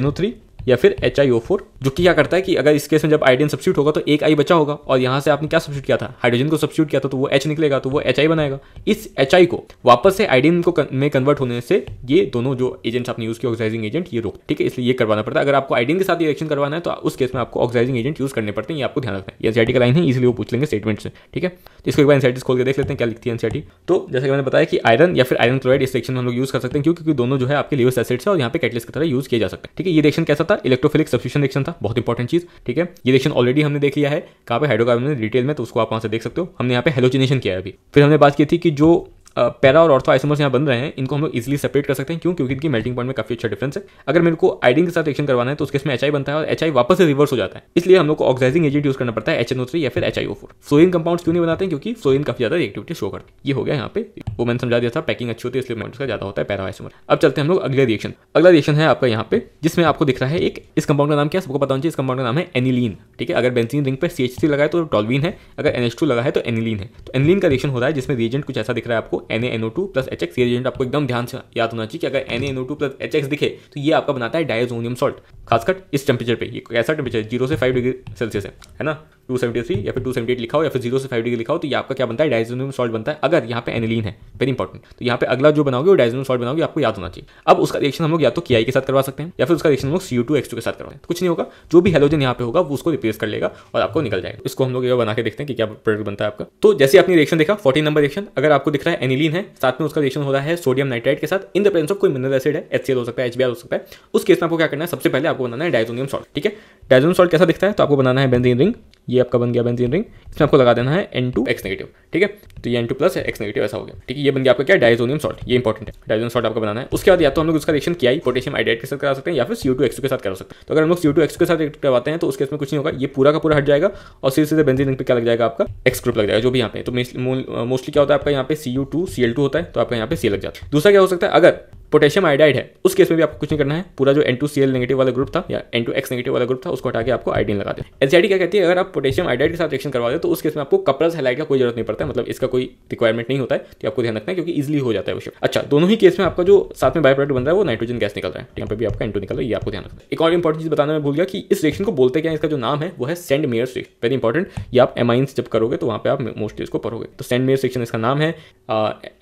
या फिर एच आई ओ फोर जो कि क्या करता है कि अगर इस केस में जब आइडियन सब्सिट्यूट होगा तो एक आई बचा होगा और यहाँ से आपने क्या सब्सिट्यूट किया था हाइड्रोजन को सब्सिट्यूट किया था तो वो एच निकलेगा तो वो एच आई बनाएगा इस एच आई को वापस से आइडियन को में कन्वर्ट होने से ये दोनों जो एजेंट्स आपने यूज़ किया ऑक्साइजिंग एजेंट ये रोक ठीक है इसलिए ये करवाना पड़ता है अगर आपको आइडियन के साथ रिएक्शन करवाना है तो उस केस में आपको ऑक्साइजिंग एजेंट यूज़ करने पड़ते हैं ये आपको ध्यान रखना है ये का लाइन है इसलिए वो पूछ लेंगे स्टेटमेंट से ठीक है तो इसको एक बार एनसीआरटी खोल के देख लेते हैं क्या लिखती है एनसीआरटी तो जैसे कि मैंने बताया कि आयरन या फिर आयरन क्लोराइड इस रिएक्शन में हम लोग यूज़ कर सकते हैं क्योंकि दोनों जो है आपके लिवस एसिड्स है और यहाँ पे कैटलिस की तरह यूज़ किया जा सकता है ठीक है ये रिएक्शन कैसा था था इलेक्ट्रोफिलिक सब्सिशन रिएक्शन था बहुत इंपॉर्टेंट चीज ठीक है ये रिएक्शन ऑलरेडी हमने देख लिया है कहाँ पे हाइड्रोकार्बन में डिटेल में तो उसको आप वहाँ से देख सकते हो हमने यहाँ पे हेलोजिनेशन किया है अभी फिर हमने बात की थी कि जो पैरा और ऑर्थो आइसोमर्स यहाँ बन रहे हैं इनको हम लोग इजिली सेपरेट कर सकते हैं क्यों क्योंकि इनकी मेल्टिंग पॉइंट में काफी अच्छा डिफरेंस है अगर मेरे को आइडिंग के साथ रिएक्शन करवाना है तो उसके इसमें एच बनता है और एच वापस से रिवर्स हो जाता है इसलिए हम लोग को ऑक्साइजिंग एजेंट यूज करना पड़ता है एच या फिर एच आई फ्लोरिन कंपाउंड क्यों नहीं बनाते हैं क्योंकि फ्लोरिन काफी ज्यादा रिएक्टिविटी शो करती है ये हो गया यहाँ पे वो मैंने समझा दिया था पैकिंग अच्छी होती है इसलिए उसका ज्यादा होता है पैराइसोमर अब चलते हैं हम लोग अगले रिएक्शन अगला रिएक्शन है आपका यहाँ पे जिसमें आपको दिख रहा है एक इस कंपाउंड का नाम क्या सबको पता होना चाहिए इस कंपाउंड का नाम है एनिलीन ठीक है अगर बेंसिन रिंग पर सी एच सी लगाए तो टॉलवीन है अगर एन एच टू लगा है तो एनिलीन है तो एनिलीन का रिएक्शन हो रहा है जिसमें रिएजेंट कुछ ऐसा दिख रहा है आपको N N O two plus H X reagent आपको एकदम ध्यान से याद होना चाहिए कि अगर N N O two plus H X दिखे तो ये आपका बनाता है डायजोनियम सॉल्ट खासकर इस टेम्परेचर पर ये ऐसा टेम्परेचर जीरो से फाइव डिग्री सेल्सियस है ना 273 या फिर 278 लिखा हो या फिर जीरो से फाइव डिग्री लिखा हो तो ये आपका क्या बनता है डाइजोनियम सॉल्ट बनता है अगर यहाँ पे एनिलीन है वेरी इंपॉर्टेंट तो यहाँ पे अगला जो बनाओगे वो डाइजोनियम सॉल्ट बनाओगे आपको याद होना चाहिए अब उसका रिएक्शन हम लोग या तो के के साथ करवा सकते हैं या फिर उसका रिएक्शन हम लोग सी टू एक्स टू के साथ करवाएं तो कुछ नहीं होगा जो भी हेलोजन यहाँ पे होगा वो उसको रिप्लेस कर लेगा और आपको निकल जाएगा इसको हम लोग ये बना के देखते हैं कि क्या प्रोडक्ट बनता है आपका तो जैसे आपने रिएक्शन देखा फोर्टी नंबर रिएक्शन अगर आपको दिख रहा है एनिलीन है साथ में उसका रिएक्शन हो रहा है सोडियम नाइट्राइड के साथ इन द प्रेजेंस ऑफ कोई मिनरल एसिड है एच हो सकता है एच हो सकता है उस केस में आपको क्या करना है सबसे पहले आपको बनाना है डायजोनियम सॉल्ट ठीक है डायजोन सॉल्ट कैसा दिखता है तो आपको बनाना है बेंजीन रिंग ये आपका बन गया बेंजीन रिंग इसमें आपको लगा देना है एन टू एक्स नेगेटिव ठीक है तो ये N two plus X negative ऐसा हो गया ठीक है ये बन गया आपका क्या डायजोनियम सॉल्ट ये इंपॉर्टेंट है डायजोन सॉल्ट आपको बनाना है उसके बाद या तो हम लोग उसका रिएक्शन किया ही पोटेशियम आइडेट के साथ करा सकते हैं या फिर सी टू एक्स के साथ करा सकते हैं तो अगर हम लोग सी टू एक्स के साथ रिएक्ट करवाते हैं तो उसके इसमें कुछ नहीं होगा ये पूरा का पूरा हट जाएगा और सीधे सीधे बेंजीन रिंग पर क्या लग जाएगा आपका एक्स ग्रुप लग जाएगा जो भी यहाँ पे तो मोस्टली क्या होता है आपका यहाँ पे C U two C L two होता है तो आपका यहाँ पे सी लग जाता है दूसरा क्या हो सकता है अगर पोटेशियम आयोडाइड है उस केस में भी आपको कुछ नहीं करना है पूरा जो N two C L negative वाला ग्रुप था या एन टू एक्स नेगेटिव वाला ग्रुप था उसको हटा के आपको आइडिन लगा दें एनसीआईडी e क्या कहती है अगर आप पोटेशियम आयोडाइड के साथ रिएक्शन करवा दे तो उस केस में आपको कपल्स हेलाइड का कोई जरूरत नहीं पड़ता है मतलब इसका कोई रिक्वायरमेंट नहीं होता है तो आपको ध्यान रखना है क्योंकि इजिली हो जाता है वो अच्छा दोनों ही केस में आपका जो साथ में बाय प्रोडक्ट बन रहा है वो नाइट्रोजन गैस निकल रहा है यहाँ पर भी आपका एन टू निकल रहा है ये आपको ध्यान रखना है एक और इंपॉर्टेंट चीज बताना मैं भूल गया कि इस रिएक्शन को बोलते क्या है इसका जो नाम है वो है Sandmeyer reaction very important ये आप एमाइंस जब करोगे तो वहाँ पर आप मोस्टली इसको पढ़ोगे तो सेंड मेयर रिएक्शन इसका नाम है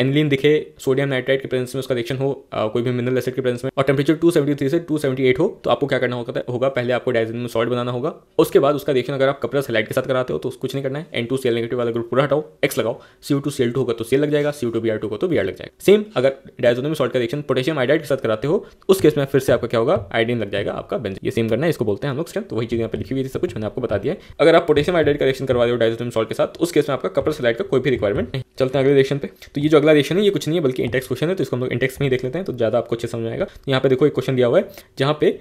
एनलिन दिखे सोडियम नाइट्राइट के प्रेजेंस में उसका रिएक्शन हो कोई भी मिनरल एसिड के प्रेजेंस में और टेम्परेचर 273 से 278 हो तो आपको क्या करना होगा होगा पहले आपको डाइजिन में सॉल्ट बनाना होगा उसके बाद उसका रिएक्शन अगर आप कपड़ा सेलाइट के साथ कराते हो तो कुछ नहीं करना है एन टू सेल नेगेटिव वाला ग्रुप पूरा हटाओ एक्स लगाओ सी टू सेल टू होगा तो सेल लग जाएगा C two B R two होगा तो बी आर लग जाएगा सेम अगर डायजोन में सॉल्ट का देखें पोटेशियम आइडाइड के साथ कराते हो उस केस में फिर से आपका क्या होगा आइडिन लग जाएगा आपका बेंज ये सेम करना है इसको बोलते हैं हम लोग तो वही चीज यहाँ पर लिखी हुई थी सब कुछ मैंने आपको बता दिया अगर आप पोटेशियम आइडाइड का करवा दो डायजोन सॉल्ट के साथ उस केस में आपका कपड़ा सेलाइट का कोई भी रिक्वायरमेंट नहीं चलते हैं अगले रिएक्शन पे तो ये जो अगला रिएक्शन है ये कुछ नहीं है बल्कि इंटेक्स क्वेश्चन है तो इसको हम लोग इंटेक्स में ही देख लेते हैं तो तो ज़्यादा आपको अच्छे समझ आएगा यहाँ पे देखो एक क्वेश्चन दिया हुआ है जहाँ पे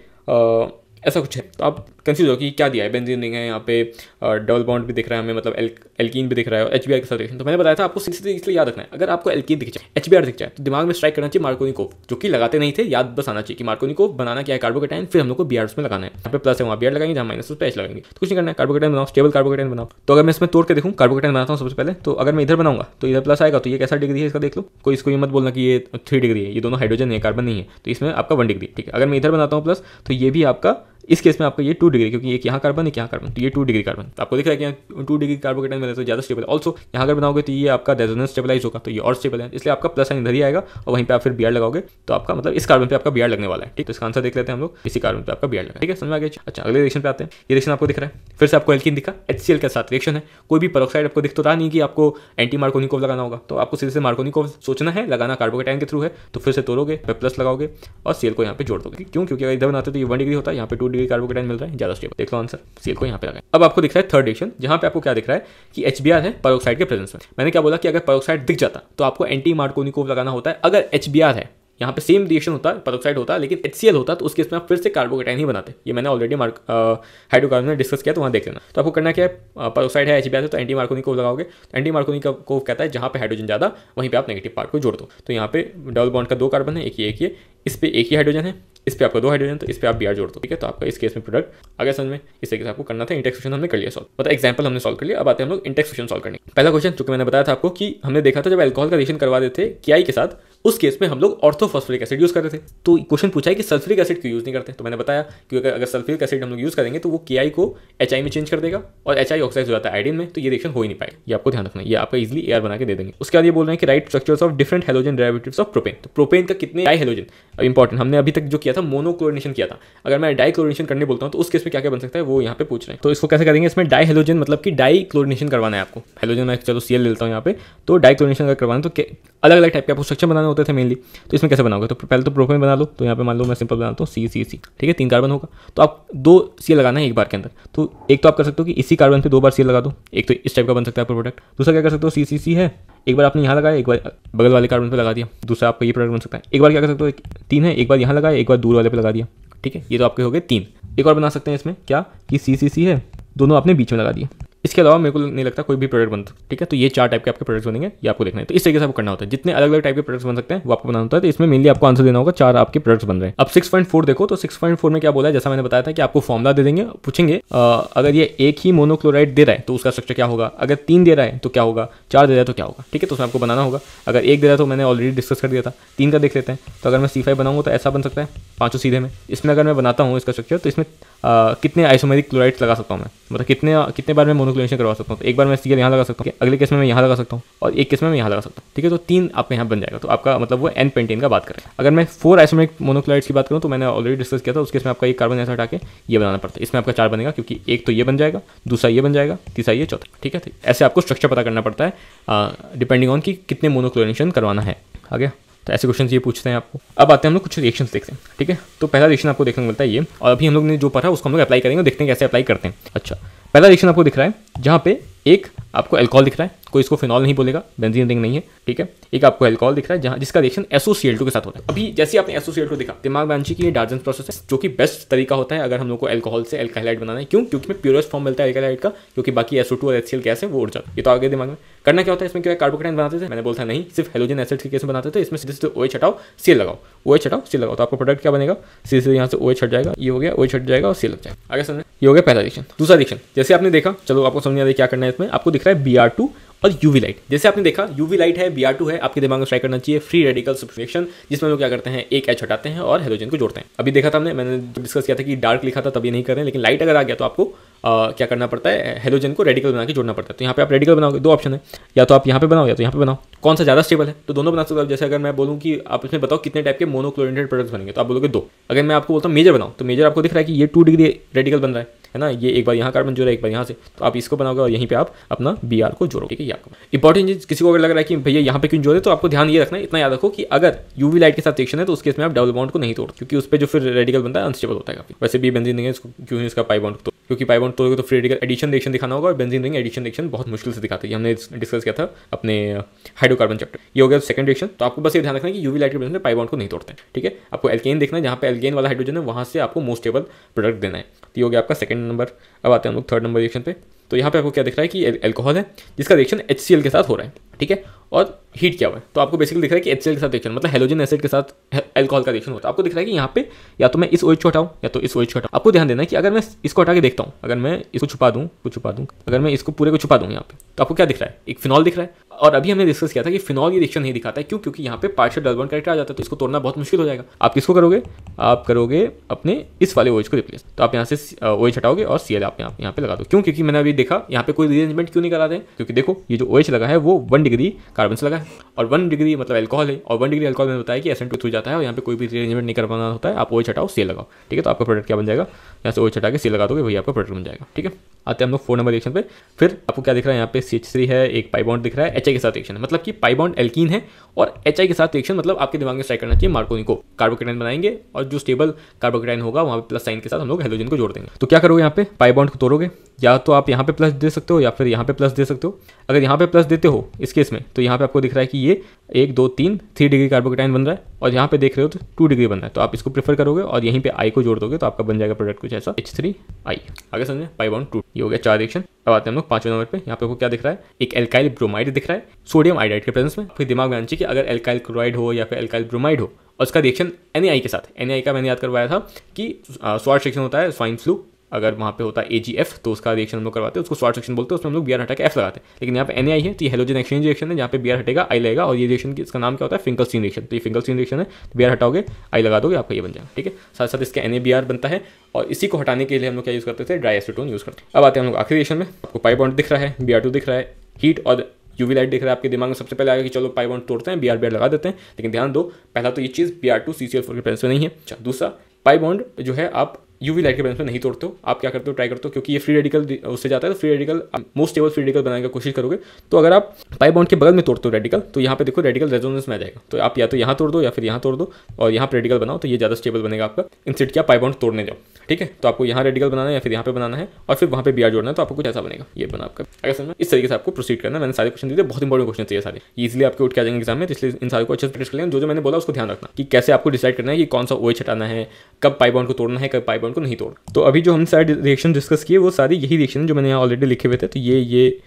ऐसा कुछ है तो आप कंफ्यूज हो कि क्या दिया है रिंग है यहाँ पे डबल बॉन्ड भी दिख रहा है हमें मतलब एल, एल्कीन भी दिख रहा है एच बी आर के साथ तो मैंने बताया था आपको सीधे इसलिए याद रखना है अगर आपको एल्कीन दिख जाए एच बी आर दिख जाए तो दिमाग में स्ट्राइक करना चाहिए मार्कोनी को जो कि लगाते नहीं थे याद बस आना चाहिए कि मार्कोनी को बनाना क्या है कार्बोकेटाइन फिर हम लोग को बी आर उसमें लगाना है यहाँ पे प्लस है वहाँ बी आर लगाएंगे जहाँ माइनस उस पर एच लगाएंगे तो कुछ नहीं करना है कार्बोकेटाइन बनाओ स्टेबल कार्बोकेटाइन बनाओ तो अगर मैं इसमें तोड़ के देखूँ कार्बोकेटाइन बनाता हूँ सबसे पहले तो अगर मैं इधर बनाऊंगा तो इधर प्लस आएगा तो ये कैसा डिग्री है इसका देख लो कोई इसको ये मत बोलना कि ये थ्री डिग्री है ये दोनों हाइड्रोजन है कार्बन नहीं है तो इसमें आपका वन डिग्री ठीक है अगर मैं इधर बनाता हूँ प्लस तो ये भी आपका इस केस में आपका ये टू डिग्री क्योंकि एक यहाँ कार्बन एक यहाँ कार्बन तो ये टू डिग्री कार्बन तो आपको दिख रहा है कि यहाँ टू डिग्री कार्बन कार्बोकेटन बने तो ज़्यादा स्टेबल ऑल्सो यहाँ अगर बनाओगे तो ये आपका डेजोनस स्टेबलाइज होगा तो ये और स्टेबल है इसलिए आपका प्लस साइन इधर ही आएगा और वहीं पर आप फिर बियर लगाओगे तो आपका मतलब इस कार्बन पर आपका बियर लगने वाला है ठीक तो इसका आंसर देख लेते हैं हम लोग इसी कार्बन पर आपका बियर लगा ठीक है समझ आ गया अच्छा अगले रिएक्शन पर आते हैं ये रिएक्शन आपको दिख रहा है फिर से आपको एल्किन दिखा एच के साथ रिएक्शन है कोई भी परोक्साइड आपको दिख तो रहा नहीं कि आपको एंटी मार्कोनिकोव लगाना होगा तो आपको सीधे से मार्कोनिकोव सोचना है लगाना कार्बोकेटाइन के थ्रू है तो फिर से तोड़ोगे प्लस लगाओगे और सेल को यहाँ पे जोड़ दोगे क्यों क्योंकि अगर इधर बनाते तो ये वन डिग्री होता है यहाँ पर टू डिग्री कार्बोकेटाइन मिल रहा है ज्यादा स्टेबल देख लो आंसर सील को यहाँ पे लगाए अब आपको दिख रहा है थर्ड रिएक्शन जहाँ पे आपको क्या दिख रहा है कि एच है परोक्साइड के प्रेजेंस में मैंने क्या बोला कि अगर परोक्साइड दिख जाता तो आपको एंटी मार्कोनिकोव लगाना होता है अगर एच है यहाँ पे सेम रिएक्शन होता है परोक्साइड होता है लेकिन एच होता है तो उसके इसमें आप फिर से कार्बोकेटाइन ही बनाते ये मैंने ऑलरेडी मार्क हाइड्रोकार्बन में डिस्कस किया तो वहाँ देख लेना तो आपको करना क्या है परोक्साइड है एच तो एंटी मार्कोनी को लगाओगे तो एंटी मार्कोनी का को कहता है जहाँ पे हाइड्रोजन ज़्यादा वहीं पर आप नेगेटिव पार्ट को जोड़ दो तो यहाँ पे डबल बॉन्ड का दो कार्बन है एक ही एक ही इस पर एक ही हाइड्रोजन है इस पर आपका दो हाइड्रोजन तो इस पर आप बी जोड़ दो ठीक है तो आपका इस केस में प्रोडक्ट आगे समझ में इस तरीके से आपको करना था इंटेक्स क्वेश्चन हमने कर लिया सॉल्व मतलब एग्जांपल हमने सॉल्व कर लिया अब आते हैं हम लोग इंटेक्स क्वेश्चन सॉल्व करने पहला क्वेश्चन चूंकि मैंने बताया था आपको कि हमने देखा था जब एल्कोहल का रिएक्शन करवा देते के आई के साथ उस केस में हम लोग ऑर्थोफॉस्फोरिक एसिड यूज़ करते थे तो क्वेश्चन पूछा है कि सल्फ्रिक एसिड क्यों यूज़ नहीं करते तो मैंने बताया कि अगर सल्फ्रिक एसिड हम लोग यूज़ करेंगे तो वो के को एच में चेंज कर देगा और एच आई ऑक्साइड हो जाता है आइडिन में तो ये रिएक्शन हो ही नहीं पाएगा ये आपको ध्यान रखना है ये आपका इजिली एयर बना के दे देंगे उसके बाद ये बोल रहे हैं कि write structures of different halogen derivatives of propane तो प्रोपेन का कितने डाई हेलोजन अब इंपॉर्टेंट हमने अभी तक जो किया था मोनोक्लोरिनेशन किया था अगर मैं डाई क्लोरिनेशन करने बोलता हूँ तो उस केस में क्या क्या बन सकता है वो यहाँ पे पूछ रहे हैं तो इसको कैसे करेंगे इसमें डाई हेलोजन मतलब कि डाई क्लोरिनेशन करवाना है आपको हेलोजन मैं चलो सीएल लेता हूँ यहाँ पे तो डाई क्लोरिनेशन अगर करवाना तो अलग अलग टाइप के आपको स्ट्रक्चर बनाना होते थे मेनली तो इसमें कैसे बनाओगे तो पहले तो प्रोपेन बना लो तो यहाँ पे मान लो मैं सिंपल बनाता हूँ सी सी सी ठीक है तीन कार्बन होगा तो आप दो सी लगाना है एक बार के अंदर तो एक तो आप कर सकते हो कि इसी कार्बन पे दो बार सी लगा दो एक तो इस टाइप का बन सकता है आपका प्रोडक्ट दूसरा क्या कर सकते हो सी सी सी है एक बार आपने यहाँ लगाया एक बार बगल वाले कार्बन पर लगा दिया दूसरा आपका ये प्रोडक्ट बन सकता है एक बार क्या कर सकते हो तीन है एक बार यहाँ लगाया एक बार दूर वाले पर लगा दिया ठीक है ये तो आपके हो गए तीन एक और बना सकते हैं इसमें क्या कि सी सी सी है दोनों आपने बीच में लगा दिया इसके अलावा मेरे को नहीं लगता कोई भी प्रोडक्ट बनता ठीक है तो ये चार टाइप के आपके प्रोडक्ट्स बनेंगे ये आपको देखना है तो इस तरीके से आपको करना होता है जितने अलग अलग टाइप के प्रोडक्ट्स बन सकते हैं वो आपको बनाना होता है तो इसमें मेनली आपको आंसर देना होगा चार आपके प्रोडक्ट्स बन रहे हैं अब सिक्स पॉइंट फोर देखो तो सिक्स पॉइंट फोर में क्या बोला जैसा मैंने बताया था कि आपको फॉर्मला दे देंगे पूछेंगे अगर ये एक ही मोनोक्लोराइड दे रहा है तो उसका स्ट्रक्चर क्या होगा अगर तीन दे रहा है तो क्या होगा चार दे रहा है तो क्या होगा ठीक है तो उसमें आपको बनाना होगा अगर एक दे रहा है तो मैंने ऑलरेडी डिस्कस कर दिया था तीन का देख लेते हैं तो अगर मैं सी फाइव बनाऊंगा तो ऐसा बन सकता है पाँचों सीधे में इसमें अगर मैं बनाता हूँ इसका स्ट्रक्चर तो इसमें कितने आइसोमेरिक क्लोराइड्स लगा सकता हूँ मैं मतलब कितने कितने बार मैं मोनोक्लोनेशन करवा सकता हूँ तो एक बार मैं सीएल यहाँ लगा सकता हूँ अगले केस में मैं यहाँ लगा सकता हूँ और एक केस में मैं यहाँ लगा सकता हूँ ठीक है तो तीन आपके यहाँ बन जाएगा तो आपका मतलब वो एन पेंटेन का बात करें अगर मैं फोर आइसोमेरिक मोनोक्लोराइड्स की बात करूँ तो मैंने ऑलरेडी डिस्कस किया था उसके इसमें आपका एक कार्बन ऐसा हटा के ये बनाना पड़ता है इसमें आपका चार बनेगा क्योंकि एक तो ये बन जाएगा दूसरा ये बन जाएगा तीसरा ये चौथा ठीक है तो ऐसे आपको स्ट्रक्चर पता करना पड़ता है डिपेंडिंग ऑन कि कितने मोनोक्लोनेशन करवाना है आ गया तो ऐसे क्वेश्चन ये पूछते हैं आपको अब आते हैं हम लोग कुछ रिएक्शन देखते हैं ठीक है तो पहला रिएक्शन आपको देखने को मिलता है ये और अभी हम लोग ने जो पढ़ा उसको हम लोग अप्लाई करेंगे देखते हैं कैसे अप्लाई करते हैं अच्छा पहला रिएक्शन आपको दिख रहा है जहाँ पे एक आपको एल्कोहल दिख रहा है कोई इसको फिनॉल नहीं बोलेगा बेंजीन रिंग नहीं है ठीक है एक आपको एल्कोहल दिख रहा है जहाँ जिसका रिएक्शन एसोसिएट टू के साथ होता है अभी जैसे आपने एसोसिएट टू देखा दिमाग बैंची की डार्जन प्रोसेस है जो कि बेस्ट तरीका होता है अगर हम लोग को एल्कोहल से एल्कालाइट बनाना है क्यों क्योंकि में प्योरेस्ट फॉर्म मिलता है एल्कालाइट का क्योंकि बाकी एसो और एचसीएल गैस है वो उड़ जाता है ये तो आगे दिमाग में करना क्या होता है इसमें क्या कार्बोक्राइन बनाते थे मैंने बोलता नहीं सिर्फ हेलोजन एसिड के केस बनाते थे इसमें सीधे ओए OH हटाओ सील लगाओ ओए OH हटाओ सील लगाओ तो आपका प्रोडक्ट क्या बनेगा सीधे सीधे यहाँ से ओए OH छट जाएगा ये हो गया ओए छट जाएगा और सील लग जाएगा आगे समझ ये हो गया पहला रिक्शन दूसरा रिक्शन जैसे आपने देखा चलो आपको समझ आ रहा क्या करना है इसमें आपको दिख रहा है बी और यूवी लाइट जैसे आपने देखा यूवी लाइट है बी है आपके दिमाग में ट्राई करना चाहिए फ्री रेडिकल सब्सक्रिप्शन जिसमें हम क्या करते हैं एक एच हटाते हैं और हेलोजन को जोड़ते हैं अभी देखा था हमने मैंने डिस्कस किया था कि डार्क लिखा था तभी नहीं कर रहे हैं लेकिन लाइट अगर आ गया तो आपको क्या करना पड़ता है हेलोजन को रेडिकल बना के जोड़ना पड़ता है तो यहाँ पे आप रेडिकल बनाओगे दो ऑप्शन है या तो आप यहाँ पे बनाओ या तो यहाँ पे बनाओ कौन सा ज़्यादा स्टेबल है तो दोनों बना सकते हो जैसे अगर मैं बोलूँ कि आप इसमें बताओ कितने टाइप के मोनोक्लोरिनेटेड प्रोडक्ट्स बनेंगे तो आप बोलोगे दो अगर मैं आपको बोलता हूँ मेजर बनाओ तो मेजर आपको दिख रहा है कि ये टू डिग्री रेडिकल बन रहा है है ना ये एक बार यहाँ कार्बन जोड़ा एक बार यहाँ से तो आप इसको बनाओगे और यहीं पे आप अपना बी आर को जोड़ोगे ठीक है आपको इंपॉर्टेंट चीज किसी को अगर लग रहा है कि भैया यहाँ पे क्यों जोड़े तो आपको ध्यान ये रखना इतना याद रखो कि अगर यूवी लाइट के साथ सेक्शन है तो उसके इसमें आप डबल बाउंड को नहीं तोड़ क्योंकि उस पर जो फिर रेडिकल बनता है अनस्टेबल होता है काफी वैसे भी बंदी नहीं है इसको क्यों इसका पाई बाउंड तो क्योंकि पाई बॉन्ड तो, तो फ्री रेडिकल एडिशन रिएक्शन दिखाना होगा और बेंजीन रिंग एडिशन रिएक्शन बहुत मुश्किल से दिखाते हैं हमने डिस्कस किया था अपने हाइड्रोकार्बन uh, चैप्टर ये हो गया सेकंड रिएक्शन तो आपको बस ये ध्यान रखना है कि यूवी लाइट के प्रेजेंस में पाई बॉन्ड को नहीं तोड़ते हैं ठीक है आपको एल्केन देखना है जहाँ पर एल्केन वाला हाइड्रोजन है वहाँ से आपको मोस्ट स्टेबल प्रोडक्ट देना है तो ये हो गया आपका सेकंड नंबर अब आते हैं हम लोग थर्ड नंबर रिएक्शन पर तो यहाँ पे आपको क्या दिख रहा है कि एल्कोहल है जिसका रिएक्शन एच के साथ हो रहा है ठीक है और हीट क्या हुआ है तो आपको बेसिकली दिख रहा है कि एच के साथ रिएक्शन मतलब हेलोजन एसिड के साथ एल्कोहल का रिएक्शन होता है आपको दिख रहा है कि यहाँ पे या तो मैं इस ओएच को हटाऊँ या तो इस ओएच को हटाऊँ आपको ध्यान देना है कि अगर मैं इसको हटा के देखता हूँ अगर मैं इसको छुपा दूँ कुछ छुपा दूँ अगर मैं इसको पूरे को छुपा दूँ यहाँ पे तो आपको क्या दिख रहा है एक फिनॉल दिख रहा है और अभी हमने डिस्कस किया था कि फिनॉल ये रिएक्शन नहीं दिखाता है क्यों क्योंकि यहाँ पे पार्शियल डलबन करेक्टर आ जाता है तो इसको तोड़ना बहुत मुश्किल हो जाएगा आप किसको करोगे आप करोगे अपने इस वाले ओइज को रिप्लेस तो आप यहाँ से ओइज uh, हटाओगे और सीएल आप यहाँ पे लगा दो क्यों क्योंकि मैंने अभी देखा यहाँ पे कोई रीअरेंजमेंट क्यों नहीं करा रहे क्योंकि देखो ये जो ओएच OH लगा है वो वन डिग्री कार्बन से लगा है और वन डिग्री मतलब एल्कोहल है और वन डिग्री एल्कोहल में बताया कि एस एन टू थ्रू जाता है और यहाँ पे कोई भी रीअरेंजमेंट नहीं करवाना होता है आप ओएच OH हटाओ सी लगाओ ठीक है तो आपका प्रोडक्ट क्या बन जाएगा यहाँ से ओएच OH हटा के सी लगा दोगे वही आपका प्रोडक्ट बन जाएगा ठीक है आते हैं हम लोग फोर नंबर रिएक्शन पर फिर आपको क्या दिख रहा है यहाँ पे सी एच थ्री है एक पाइबॉन्ड दिख रहा है एच आई के साथ रिएक्शन मतलब कि पाइबॉन्ड एल्कीन है और एच आई के साथ रिएक्शन मतलब आपके दिमाग में स्ट्राइक करना चाहिए मार्कोनी को कार्बोकेटाइन बनाएंगे और जो स्टेबल कार्बोकेटाइन होगा वहाँ पे प्लस साइन के साथ हम लोग हेलोजन को जोड़ देंगे तो क्या करोगे यहाँ पे पाइबॉन्ड को तोड़ोगे या तो आप यहाँ पे प्लस दे सकते हो या फिर यहाँ पे प्लस दे सकते हो अगर यहाँ पे प्लस देते हो इस केस में तो यहाँ पे आपको दिख रहा है कि ये एक दो तीन थ्री डिग्री कार्बोकेटाइन बन रहा है और यहाँ पे देख रहे हो तो टू डिग्री बन रहा है तो आप इसको प्रीफर करोगे और यहीं पे आई को जोड़ दोगे तो आपका बन जाएगा प्रोडक्ट कुछ ऐसा एच थ्री आई आगे समझे पाई वन टू ये हो गया चार रिएक्शन अब आते हैं हम लोग पांचवें नंबर पर यहाँ पे आपको क्या दिख रहा है एक एल्काइल ब्रोमाइड दिख रहा है सोडियम आइडाइड के प्रेजेंस में फिर दिमाग में आना चाहिए कि अगर एल्काइल क्लोराइड हो या फिर एल्काइल ब्रोमाइड हो और उसका रिएक्शन एन के साथ एन का मैंने याद करवाया था कि स्वाट रिएक्शन होता है स्वाइन फ्लू अगर वहाँ पे होता ए जी एफ तो उसका रिएक्शन हम लोग करवाते हैं उसको शॉर्ट सेक्शन बोलते हैं उसमें हम लोग बी आर हटा के एफ लगाते हैं लेकिन यहाँ पे एन आई है तो ये हेलोजन एक्सचेंज रिएक्शन है जहाँ पे बी आर हटेगा आई लगेगा और ये रिएक्शन इसका नाम क्या होता है फिंगल सीन रिएक्शन तो ये फिंगल सीन रिएक्शन है तो बी आर हटाओगे आई लगा दोगे आपका ये बन जाएगा ठीक है साथ साथ इसका एन ए बी आर बनता है और इसी को हटाने के लिए हम लोग क्या यूज़ करते थे ड्राई एसिटोन यूज़ करते हैं अब आते हैं हम लोग आखिर रिएक्शन में आपको पाई बॉन्ड दिख रहा है बी आर टू दिख रहा है हीट और यूवी लाइट दिख रहा है आपके दिमाग में सबसे पहले आएगा कि चलो पाई बॉन्ड तोड़ते हैं बी आर बी आर लगा देते हैं लेकिन ध्यान दो पहला तो ये चीज़ B R two C C L four के प्रेस में नहीं है अच्छा दूसरा पाई बॉन्ड जो है आप यूवी लाइट के बैलेंस में नहीं तोड़ते हो आप क्या करते हो ट्राई करते हो क्योंकि ये फ्री रेडिकल उससे जाता है तो free radical most stable free radical बनाने की कोशिश करोगे तो अगर आप पाई बाउंड के बगल में तोड़ते हो रेडिकल तो यहाँ पे देखो रेडिकल रेजोनेंस में आ जाएगा तो आप या तो यहाँ तोड़ दो या फिर यहाँ तोड़ दो और यहाँ पर रेडिकल बनाओ तो ये ज़्यादा स्टेबल बनेगा आपका इंसिट क्या पाई बाउंड तोड़ने जाओ ठीक है तो आपको यहाँ रेडिकल बनाना है या फिर यहाँ पे बनाना है और फिर वहाँ पे बी जोड़ना है तो आपको कुछ ऐसा बनेगा ये बना आपका अगर समझ में इस तरीके से आपको प्रोसीड करना मैंने सारे क्वेश्चन दिए बहुत इंपॉर्टेंट क्वेश्चन चाहिए सारे इजिली आपके उठ के आ जाएंगे एग्जाम में तो इसलिए इन सारे को अच्छे से प्रैक्टिस कर लेंगे जो जो मैंने बोला उसको ध्यान रखना कि कैसे आपको डिसाइड करना है कि कौन सा ओ हटाना है कब पाई बाउंड को तोड़ना है कब पाई इलेक्ट्रॉन को नहीं तोड़ तो अभी जो हम सारे रिएक्शन डिस्कस किए वो सारे यही रिएक्शन जो मैंने यहाँ ऑलरेडी लिखे हुए थे तो ये ये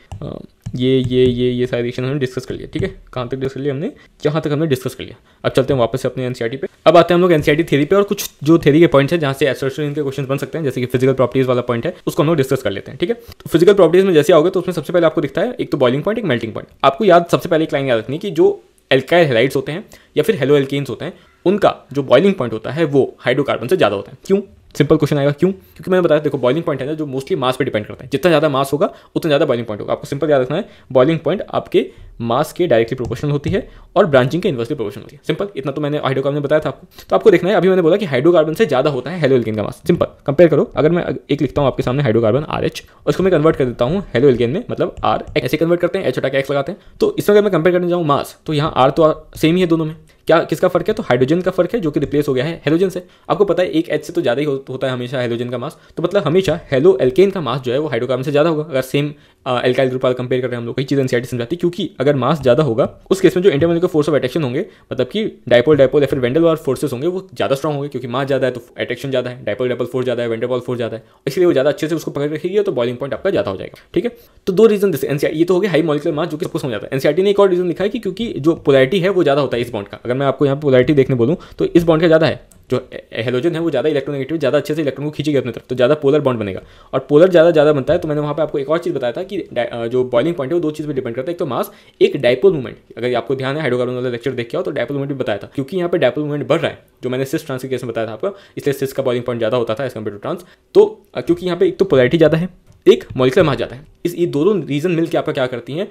ये ये ये ये सारे रिएक्शन हमने डिस्कस कर लिया ठीक है कहाँ तक डिस्कस कर लिया हमने जहाँ तक हमने डिस्कस कर लिया अब चलते हैं वापस से अपने एनसीईआरटी पे अब आते हैं हम लोग एनसीआर थेरी पे और कुछ जो थेरी के पॉइंट्स हैं जहाँ से एसोसिएशन इनके क्वेश्चन बन सकते हैं जैसे कि फिजिकल प्रॉपर्टीज वाला पॉइंट है उसको हम लोग डिस्कस कर लेते हैं ठीक है तो फिजिकल प्रॉपर्टीज में जैसे आओगे तो उसमें सबसे पहले आपको दिखता है एक तो बॉइलिंग पॉइंट एक मेल्टिंग पॉइंट आपको याद सबसे पहले एक लाइन याद रखनी कि जो एल्काइल हेलाइट्स होते हैं या फिर हेलो एल्केन्स होते हैं उनका जो बॉइलिंग पॉइंट होता है वो हाइड्रोकार्बन से ज़्यादा होता है क्यों सिंपल क्वेश्चन आएगा क्यों क्योंकि मैंने बताया देखो बॉइलिंग पॉइंट है ना जो मोस्टली मास पर डिपेंड करता है जितना ज़्यादा मास होगा उतना ज़्यादा बॉइलिंग पॉइंट होगा आपको सिंपल याद रखना है बॉइलिंग पॉइंट आपके मास के डायरेक्टली प्रोपोर्शनल होती है और ब्रांचिंग के इन्वर्सली प्रोपोर्शनल होती है सिंपल इतना तो मैंने हाइड्रोकार्बन में बताया था आपको तो आपको देखना है अभी मैंने बोला कि हाइड्रोकार्बन से ज़्यादा होता है हेलो एल्केन का मास सिंपल कंपेयर करो अगर मैं एक लिखता हूँ आपके सामने हाइड्रोकार्बन आर एच उसको मैं कन्वर्ट कर देता हूँ हेलो एल्केन में मतलब आर ऐसे कन्वर्ट करते हैं एच अटा एक्स लगाते हैं तो इसमें अगर मैं कंपेयर करने जाऊँ मास तो यहाँ आर तो सेम ही है दोनों में क्या किसका फर्क है तो हाइड्रोजन का फर्क है जो कि रिप्लेस हो गया है हेलोजन से आपको पता है एक एच से तो ज़्यादा ही होता है हमेशा हेलोजन का मास तो मतलब हमेशा हेलो एल्केन का मास जो है वो हाइड्रोकार्बन से ज़्यादा होगा अगर सेम एल्काइल ग्रुप वाला कंपेयर कर रहे हैं हम लोग कई चीज़ एनसीआरटी समझाती है क्योंकि अगर मास ज़्यादा होगा उस केस में जो इंटरमोलिकुलर फोर्स ऑफ अट्रैक्शन होंगे मतलब कि डायपोल डायपोल या फिर वेंडलवार फोर्सेस होंगे वो ज़्यादा स्ट्रॉग होंगे क्योंकि मास ज़्यादा है तो अट्रैक्शन ज़्यादा है डायपोल डायपोल फोर्स ज़्यादा है वेंडरबॉल फोर्स ज़्यादा है इसलिए वो ज़्यादा अच्छे से उसको पकड़ रखेगी तो बॉलिंग पॉइंट आपका ज़्यादा हो जाएगा ठीक है तो दो रीजन दिस एनसीआर ये तो हो गया हाई मॉलिकुलर मास जो कि सबको समझ आता है एनसीआर ने एक और रीजन लिखा है कि क्योंकि जो पोलैरिटी है वो ज़्यादा होता है इस बॉन्ड का अगर मैं आपको यहाँ पोलैरिटी देखने बोलूँ तो इस बॉन्ड का ज़्यादा है जो हेलोजन है वो ज़्यादा इलेक्ट्रोनेगेटिव ज़्यादा अच्छे से इलेक्ट्रॉन को खींचेगी अपनी तरफ तो ज़्यादा पोलर बॉन्ड बनेगा और पोलर ज़्यादा ज़्यादा बनता है तो मैंने वहाँ पर आपको एक और चीज़ बताया था कि जो बॉइलिंग पॉइंट है वो दो चीज़ पर डिपेंड करता है एक तो मास एक डायपोल मूवमेंट अगर आपको ध्यान है हाइड्रोकार्बन वाला लेक्चर देख के तो डायपोल मूवमेंट भी बताया था क्योंकि यहाँ पर डायपोल मूवमेंट बढ़ रहा है जो मैंने सिस ट्रांस के केस में बताया था आपको इसलिए सिस का बॉइलिंग पॉइंट ज़्यादा होता था एज कम्पेयर टू ट्रांस तो क्योंकि यहाँ पर एक तो पोलैरिटी ज़्यादा है एक मॉलिकुलर मास जाता है इस ये दोनों रीजन मिलकर आपका क्या करती हैं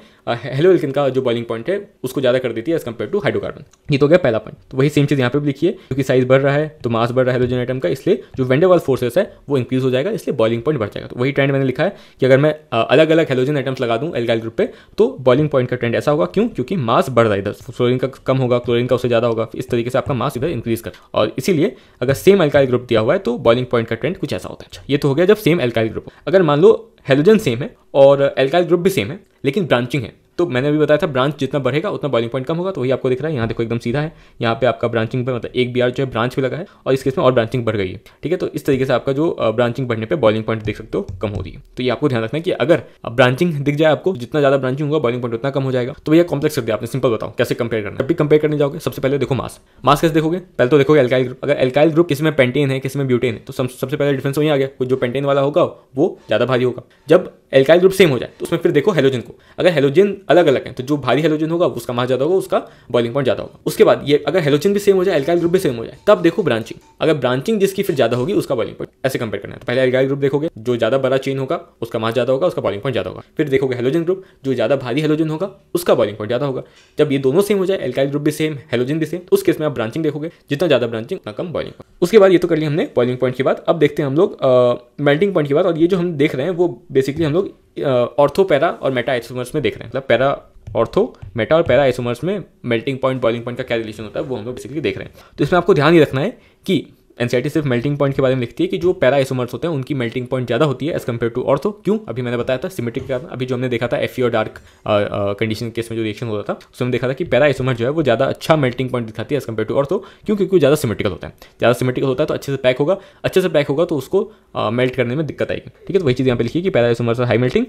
हेलो एल्किन का जो बॉइलिंग पॉइंट है उसको ज़्यादा कर देती है एज कम्पेयर टू हाइड्रोकार्बन ये तो गया पहला पॉइंट तो वही सेम चीज़ यहाँ पे भी लिखिए क्योंकि साइज बढ़ रहा है तो मास बढ़ रहा है हेलोजन आइटम का इसलिए जो वेंडेवाल फोर्सेस है वो इंक्रीज हो जाएगा इसलिए बॉइलिंग पॉइंट बढ़ जाएगा तो वही ट्रेंड मैंने लिखा है कि अगर मैं अलग अलग हेलोजन आइटम्स लगा दूँ एल्काइल ग्रुप पर तो बॉइलिंग पॉइंट का ट्रेंड ऐसा होगा क्यों क्योंकि मास बढ़ रहा है इधर फ्लोरिन का कम होगा क्लोरिन का उससे ज़्यादा होगा इस तरीके से आपका मास इधर इंक्रीज कर और इसीलिए अगर सेम एल्काइल ग्रुप दिया हुआ है तो बॉइलिंग पॉइंट का ट्रेंड कुछ ऐसा होता है अच्छा, ये तो हो गया जब सेम एल्काइल ग्रुप अगर मान लो हेलोजन सेम है और एल्काइल ग्रुप भी सेम है लेकिन ब्रांचिंग है तो मैंने अभी बताया था ब्रांच जितना बढ़ेगा उतना बॉइलिंग पॉइंट कम होगा तो वही आपको दिख रहा है यहाँ देखो एकदम सीधा है यहाँ पे आपका ब्रांचिंग पर मतलब एक बी जो है ब्रांच भी लगा है और इस केस में और ब्रांचिंग बढ़ गई है ठीक है तो इस तरीके से आपका जो ब्रांचिंग बढ़ने पर बॉलिंग पॉइंट देख सकते हो कम हो रही है तो ये आपको ध्यान रखना है कि अगर ब्रांचिंग दिख जाए आपको जितना ज्यादा ब्रांचिंग होगा बॉलिंग पॉइंट उतना कम हो जाएगा तो भैया कॉम्प्लेक्स कर दिया आपने सिंपल बताओ कैसे कंपेयर करना जब भी कंपेयर करने जाओगे सबसे पहले देखो मास मास कैसे देखोगे पहले तो देखोगे एल्काइल ग्रुप अगर एल्काइल ग्रुप किसी में पेंटेन है किसी में ब्यूटेन है तो सबसे पहले डिफ्रेंस वही आ गया जो पेंटेन वाला होगा वो ज्यादा भारी होगा जब एल्काइल ग्रुप सेम हो जाए तो उसमें फिर देखो हेलोजन को अगर हेलोजन अलग अलग हैं तो जो भारी हेलोजन होगा उसका मास ज़्यादा होगा उसका बॉइलिंग पॉइंट ज़्यादा होगा उसके बाद ये अगर हेलोजन भी सेम हो जाए एल्काइल ग्रुप भी सेम हो जाए तब देखो ब्रांचिंग अगर ब्रांचिंग जिसकी फिर ज़्यादा होगी उसका बॉइलिंग पॉइंट ऐसे कंपेयर करना है तो पहले एल्काइल ग्रुप देखोगे जो ज़्यादा बड़ा चेन होगा उसका मास ज़्यादा होगा उसका बॉइलिंग पॉइंट ज़्यादा होगा फिर देखोगे हेलोजन ग्रुप जो ज़्यादा भारी हेलोजन होगा उसका बॉइलिंग पॉइंट ज़्यादा होगा जब ये दोनों सेम हो जाए एल्काइल ग्रुप भी सेम हेलोजन भी सेम तो उस केस में आप ब्रांचिंग देखोगे जितना ज़्यादा ब्रांचिंग उतना कम बॉइलिंग पॉइंट उसके बाद ये तो कर लिया हमने बॉइलिंग पॉइंट की बात अब देखते हैं हम लोग मेल्टिंग पॉइंट की बात और ये जो हम देख रहे हैं वो बेसिकली हम लोग ऑर्थो पैरा और मेटा आइसोमर्स में देख रहे हैं मतलब पैरा ऑर्थो मेटा और पैरा आइसोमर्स में मेल्टिंग पॉइंट बॉइलिंग पॉइंट का क्या रिलेशन होता है वो हम लोग बेसिकली देख रहे हैं तो इसमें आपको ध्यान ही रखना है कि एनसीआईटी सिर्फ मेल्टिंग पॉइंट के बारे में लिखती है कि जो पैरा आइसोमर्स होते हैं उनकी मेल्टिंग पॉइंट ज़्यादा होती है एज कम्पेयर टू ऑर्थो क्यों अभी मैंने बताया था सिमेट्रिक कारण अभी जो हमने देखा था एफ और डार्क कंडीशन केस में जो रिएक्शन होता था उसमें देखा था कि पैरा आइसोमर जो है वो ज़्यादा अच्छा मेल्टिंग पॉइंट दिखाती है एज कम्पेयर टू ऑर्थो क्यों क्योंकि ज़्यादा सिमेट्रिकल होता है ज़्यादा सिमेट्रिकल होता है तो अच्छे से पैक होगा अच्छे से पैक होगा तो उसको मेल्ट uh, करने में दिक्कत आएगी ठीक है तो वही चीज़ यहाँ पर लिखी कि para isomers high melting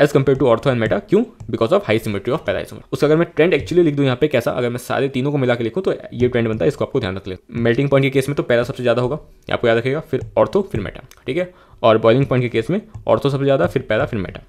as compare to ortho and meta क्यों because of high symmetry of para isomer उसका अगर मैं ट्रेंड एक्चुअली लिख दूँ यहाँ पे कैसा अगर मैं सारे तीनों को मिला के लिखूँ तो ये ट्रेंड बनता है इसको आपको ध्यान रख ले मेल्टिंग पॉइंट के केस में तो पैरा सबसे ज्यादा होगा आपको याद रखेगा फिर ऑर्थो फिर मेटा ठीक है और बॉइलिंग पॉइंट के केस में ऑर्थो सबसे ज्यादा फिर पैरा फिर मेटा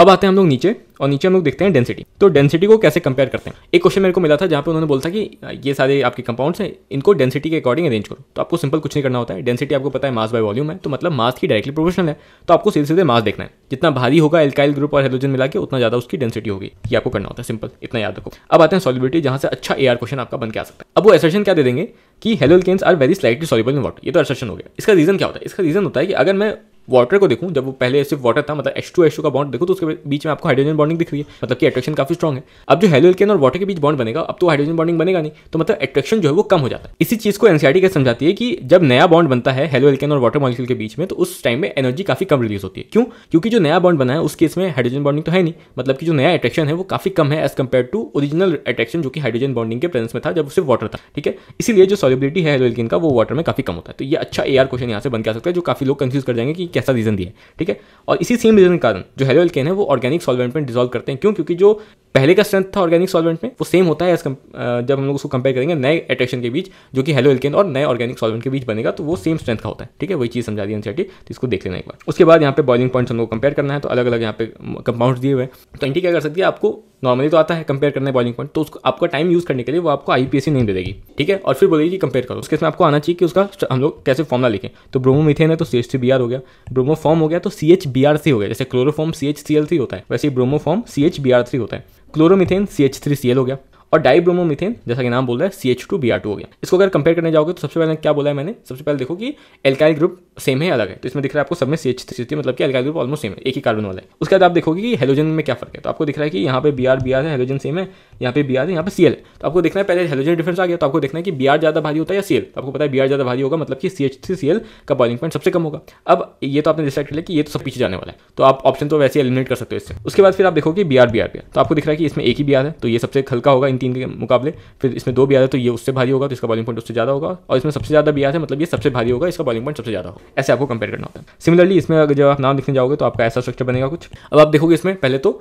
अब आते हैं हम लोग नीचे और नीचे हम लोग देखते हैं डेंसिटी तो डेंसिटी को कैसे कंपेयर करते हैं एक क्वेश्चन मेरे को मिला था जहाँ पे उन्होंने बोला था कि ये सारे आपके कंपाउंड्स हैं इनको डेंसिटी के अकॉर्डिंग अरेंज करो तो आपको सिंपल कुछ नहीं करना होता है डेंसिटी आपको पता है मास बाय वॉल्यूम है तो मतलब मास की डायरेक्टली प्रोफेशनल है तो आपको सीधे सीधे मास देखना है जितना भारी होगा एल्काइल ग्रुप और हाइड्रोजन मिला के उतना ज्यादा उसकी डेंसिटी होगी ये आपको करना होता है सिंपल इतना याद रखो अब आते हैं सॉलिबिलिटी जहाँ से अच्छा ए क्वेश्चन आपका बन के आ सकता है अब वो एसेशन क्या दे देंगे कि haloalkanes are very slightly soluble in water ये तो एसेशन हो गया इसका रीजन क्या होता है इसका रीजन होता है कि अगर मैं वाटर को देखूँ जब वो पहले सिर्फ वाटर था मतलब एच टू एच टू का बॉन्ड देखो तो उसके बीच में आपको हाइड्रोजन बॉन्डिंग दिख रही है मतलब कि अट्रैक्शन काफी स्ट्रॉग है अब जो हेलो एल्केन और वाटर के बीच बॉन्ड बनेगा अब तो हाइड्रोजन बॉन्डिंग बनेगा नहीं तो मतलब अट्रैक्शन जो है वो कम हो जाता है इसी चीज को एनसीआरटी e क्या समझाती है कि जब नया बॉन्ड बनता है हेलो एल्केन और वाटर मॉलिक्यूल के बीच में तो उस टाइम में एनर्जी काफी कम रिलीज होती है क्यों क्योंकि जो नया बॉन्ड बना है उस केस में हाइड्रोजन बॉन्डिंग तो है नहीं मतलब कि जो नया अट्रैक्शन है वो काफी कम है as compare to original attraction जो कि हाइड्रोजन बॉन्डिंग के प्रेजेंस में था जब सिर्फ वाटर था ठीक है इसीलिए जो सॉलिबिलिटी है हेलो एल्केन का वो वाटर में काफी कम होता है तो ये अच्छा ए क्वेश्चन यहाँ से बन के आ सकता है जो काफी लोग कंफ्यूज कर जाएंगे कि कैसा रीज़न दिया ठीक है और इसी सेम रीज़न के कारण जो हेलो एल्केन है वो ऑर्गेनिक सॉल्वेंट में डिजोल्व करते हैं क्यों क्योंकि जो पहले का स्ट्रेंथ था ऑर्गेनिक सॉल्वेंट में वो सेम होता है जब हम लोग उसको कंपेयर करेंगे नए एट्रेक्शन के बीच जो कि हेलो एल्केन और नए ऑर्गेनिक सॉल्वेंट के बीच बनेगा तो वो सेम स्ट्रेंथ का होता है ठीक है वही चीज़ समझा दी एनसीआरटी तो इसको देख लेना एक बार उसके बाद यहाँ पे बॉइलिंग पॉइंट्स हम लोग कंपेयर करना है तो अलग अलग यहाँ पे कंपाउंड दिए हुए हैं तो एंटी क्या कर सकती है आपको नॉर्मली तो आता है कंपेयर करने बॉलिंग पॉइंट तो उसको आपका टाइम यूज़ करने के लिए वो आपको आई नहीं दे देगी ठीक है और फिर बोलेगी कि कंपेयर करो उसके इसमें आपको आना चाहिए कि उसका हम लोग कैसे फॉर्मला लिखें तो ब्रोमो मिथेन है तो C H C B R हो गया ब्रोमो फॉर्म हो गया तो C H B R C हो गया जैसे chloroform C H C L three होता है वैसे bromoform C H B R three होता है chloromethane C H three C L हो गया और डाइब्रोमोमिथेन जैसा कि नाम बोल रहा है C H two B R two हो गया इसको अगर कंपेयर करने जाओगे तो सबसे पहले क्या बोला है मैंने सबसे पहले देखो कि एल्काइल ग्रुप सेम है अलग है तो इसमें दिख रहा है आपको सब में सी एच थ्री मतलब कि एल्काइल ग्रुप ऑलमोस्ट सेम है एक ही कार्बन वाला है उसके बाद आप देखोगे कि हेलोजन में क्या फर्क है तो आपको दिख रहा है कि यहाँ पे बी आर बी आर है हेलोजन सेम है यहाँ पे बी आर है यहाँ पे सी एल है तो आपको देखना है पहले हेलोजन डिफरेंस आ गया तो आपको देखना है कि बी आर ज्यादा भारी होता है या सी एल तो आपको पता है बी आर ज्यादा भारी होगा मतलब कि C H three C L का बॉइलिंग पॉइंट सबसे कम होगा अब ये तो आपने डिसाइड कर लिया कि ये तो सब पीछे जाने वाला है तो आप ऑप्शन तो वैसे एलिमिनेट कर सकते हो इससे उसके बाद फिर आप देखोगे बी आर बी आर तो आपको दिख रहा है कि इसमें एक ही बी आर है तो ये सबसे हल्का होगा इन तीन के मुकाबले फिर इसमें दो भी है तो ये उससे भारी होगा तो इसका बॉलिंग पॉइंट उससे ज़्यादा होगा और इसमें सबसे ज़्यादा बिहार है मतलब ये सबसे भारी होगा इसका बॉलिंग पॉइंट सबसे ज़्यादा होगा ऐसे आपको कंपेयर करना होता है सिमिलरली इसमें अगर जब आप नाम लिखने जाओगे तो आपका ऐसा स्ट्रक्चर बनेगा कुछ अब आप देखोगे इसमें पहले तो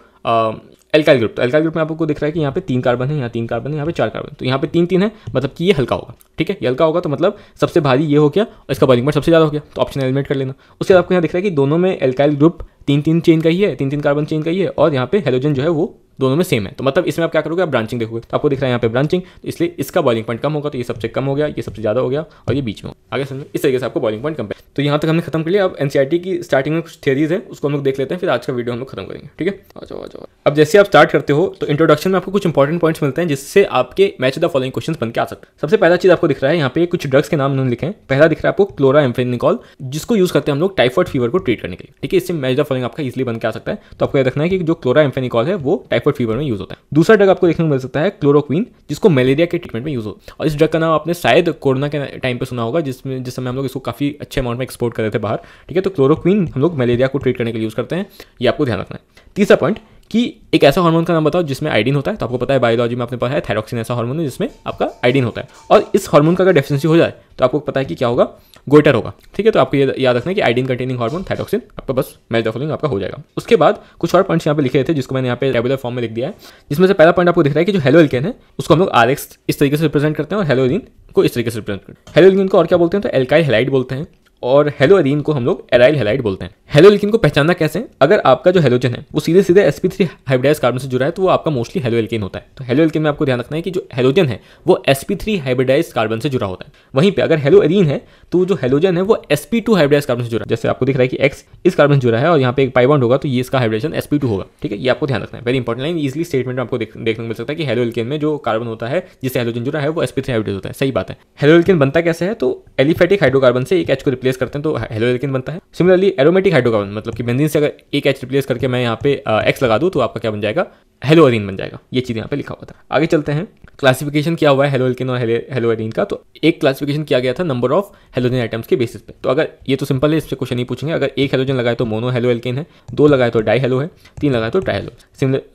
एल्काइल ग्रुप तो एल्काइल ग्रुप में आपको दिख रहा है कि यहाँ पे तीन कार्बन है यहाँ तीन कार्बन है यहाँ पे चार कार्बन तो यहाँ पे तीन तीन है मतलब कि ये हल्का होगा ठीक है ये हल्का होगा तो मतलब सबसे भारी ये हो गया और इसका बॉलिंग पॉइंट सबसे ज़्यादा हो गया तो ऑप्शन एलिमिनेट कर लेना उसके बाद आपको यहाँ दिख रहा है कि दोनों में एल्काइल ग्रुप तीन तीन चेन का ही है तीन तीन कार्बन चेन का ही है और यहाँ पे हेलोजन जो है वो दोनों में सेम है तो मतलब इसमें आप क्या करोगे आप ब्रांचिंग देखोगे तो आपको दिख रहा है यहाँ पे ब्रांचिंग तो इसलिए इसका बॉलिंग पॉइंट कम होगा तो ये सबसे कम हो गया ये सबसे ज़्यादा हो गया और ये बीच में हो आगे समझो इस तरीके से आपको बॉलिंग पॉइंट कम तो यहाँ तक हमने खत्म कर लिया अब एनसीआरटी e की स्टार्टिंग में कुछ थेरीज है उसको हम लोग देख लेते हैं फिर आज का वीडियो हम लोग खत्म करेंगे ठीक है अब जैसे आप आप स्टार्ट करते हो तो इंट्रोडक्शन में आपको कुछ इंपॉर्टेंट पॉइंट्स मिलते हैं जिससे आपके मैच द फॉलोइंग क्वेश्चन बन के आ सकते हैं सबसे पहला चीज आपको दिख रहा है यहाँ पे कुछ ड्रग्स के नाम उन्होंने लिखे हैं पहला दिख रहा है आपको क्लोरा एम्फेनिकॉल जिसको यूज करते हैं हम लोग टाइफॉइड फीवर को ट्रीट करने के लिए ठीक है इससे मैच द फॉलोइंग आपका इजिली बन के आ सकता है तो आपको याद रखना है कि जो क्लोरा एम्फेनिकॉल है वो टाइफॉइड फीवर में यूज होता है दूसरा ड्रग आपको देखने को मिल सकता है क्लोरोक्वीन जिसको मलेरिया के ट्रीटमेंट में यूज होता है और इस ड्रग का नाम आपने शायद कोरोना के टाइम पर सुना होगा जिसमें जिस समय हम लोग इसको काफी अच्छे अमाउंट में एक्सपोर्ट कर रहे थे बाहर ठीक है तो क्लोरोक्वीन हम लोग मलेरिया को ट्रीट करने के लिए यूज करते हैं ये आपको ध्यान रखना है तीसरा पॉइंट कि एक ऐसा हार्मोन का नाम बताओ जिसमें आइडीन होता है तो आपको पता है बायोलॉजी में आपने पता है थायरॉक्सिन ऐसा हार्मोन है जिसमें आपका आइडीन होता है और इस हार्मोन का अगर डेफिशिएंसी हो जाए तो आपको पता है कि क्या होगा गोइटर होगा ठीक है तो आपको ये याद रखना है कि आइडिन कंटेनिंग हार्मोन थायरॉक्सिन आपका बस मैच द आपका हो जाएगा उसके बाद कुछ और पॉइंट्स यहाँ पे लिखे थे जिसको मैंने यहाँ पे रेगुलर फॉर्म में लिख दिया है जिसमें से पहला पॉइंट आपको दिख रहा है कि जो हेलो एल्केन है उसको हम लोग आर इस तरीके से रिप्रेजेंट करते हैं और हेलोइन को इस तरीके से रिप्रेजेंट करते हैं हेलोइन को और क्या बोलते हैं तो एल्काइल हेलाइट बोलते हैं और हेलो अरीन को हम लोग एराइल हेलाइट बोलते हैं हेलो एल्किन को पहचानना कैसे है अगर आपका जो हेलोजन है वो सीधे सीधे S P three hybridise carbon से जुड़ा है तो वो आपका मोस्टली हेलो एल्किन होता है तो हेलो एल्किन में आपको ध्यान रखना है कि जो हेलोजन है वो S P three hybridise carbon से जुड़ा होता है वहीं पे अगर हेलो एरीन है तो जो हेलोजन है वो S P two hybridise carbon से जुड़ा है जैसे आपको दिख रहा है कि एक्स इस कार्बन से जुड़ा है और यहाँ पे एक पाइबॉन्ड होगा तो ये इसका एस पी टू होगा ठीक है ये आपको ध्यान रखना है very important line easily statement आपको देखने को मिल सकता है कि हेलो एल्किन में जो कार्बन होता है जिससे हेलोजन जुड़ा है वो एस पी थ्री हाइब्रिडाइज होता है सही बात है हेलो एल्किन बनता कैसे है तो एलिफेटिक हाइड्रोकार्बन से एक एच को रिप्लेस रिप्लेस करते हैं तो हेलो एल्किन बनता है सिमिलरली एरोमेटिक हाइड्रोकार्बन मतलब कि बेंजीन से अगर एक एच रिप्लेस करके मैं यहाँ पे एक्स uh, लगा दूँ तो आपका क्या बन जाएगा हेलो एरिन बन जाएगा ये चीज़ यहाँ पे लिखा हुआ था आगे चलते हैं क्लासिफिकेशन क्या हुआ है हेलो एल्किन और हेलो एरिन का तो एक क्लासिफिकेशन किया गया था नंबर ऑफ हेलोजन आइटम्स के बेसिस पे तो अगर ये तो सिंपल है इससे क्वेश्चन नहीं पूछेंगे अगर एक हेलोजन लगाए तो मोनो हेलो एल्किन है दो लगाए तो डाई हेलो है तीन लगाए तो ट्राई हेलो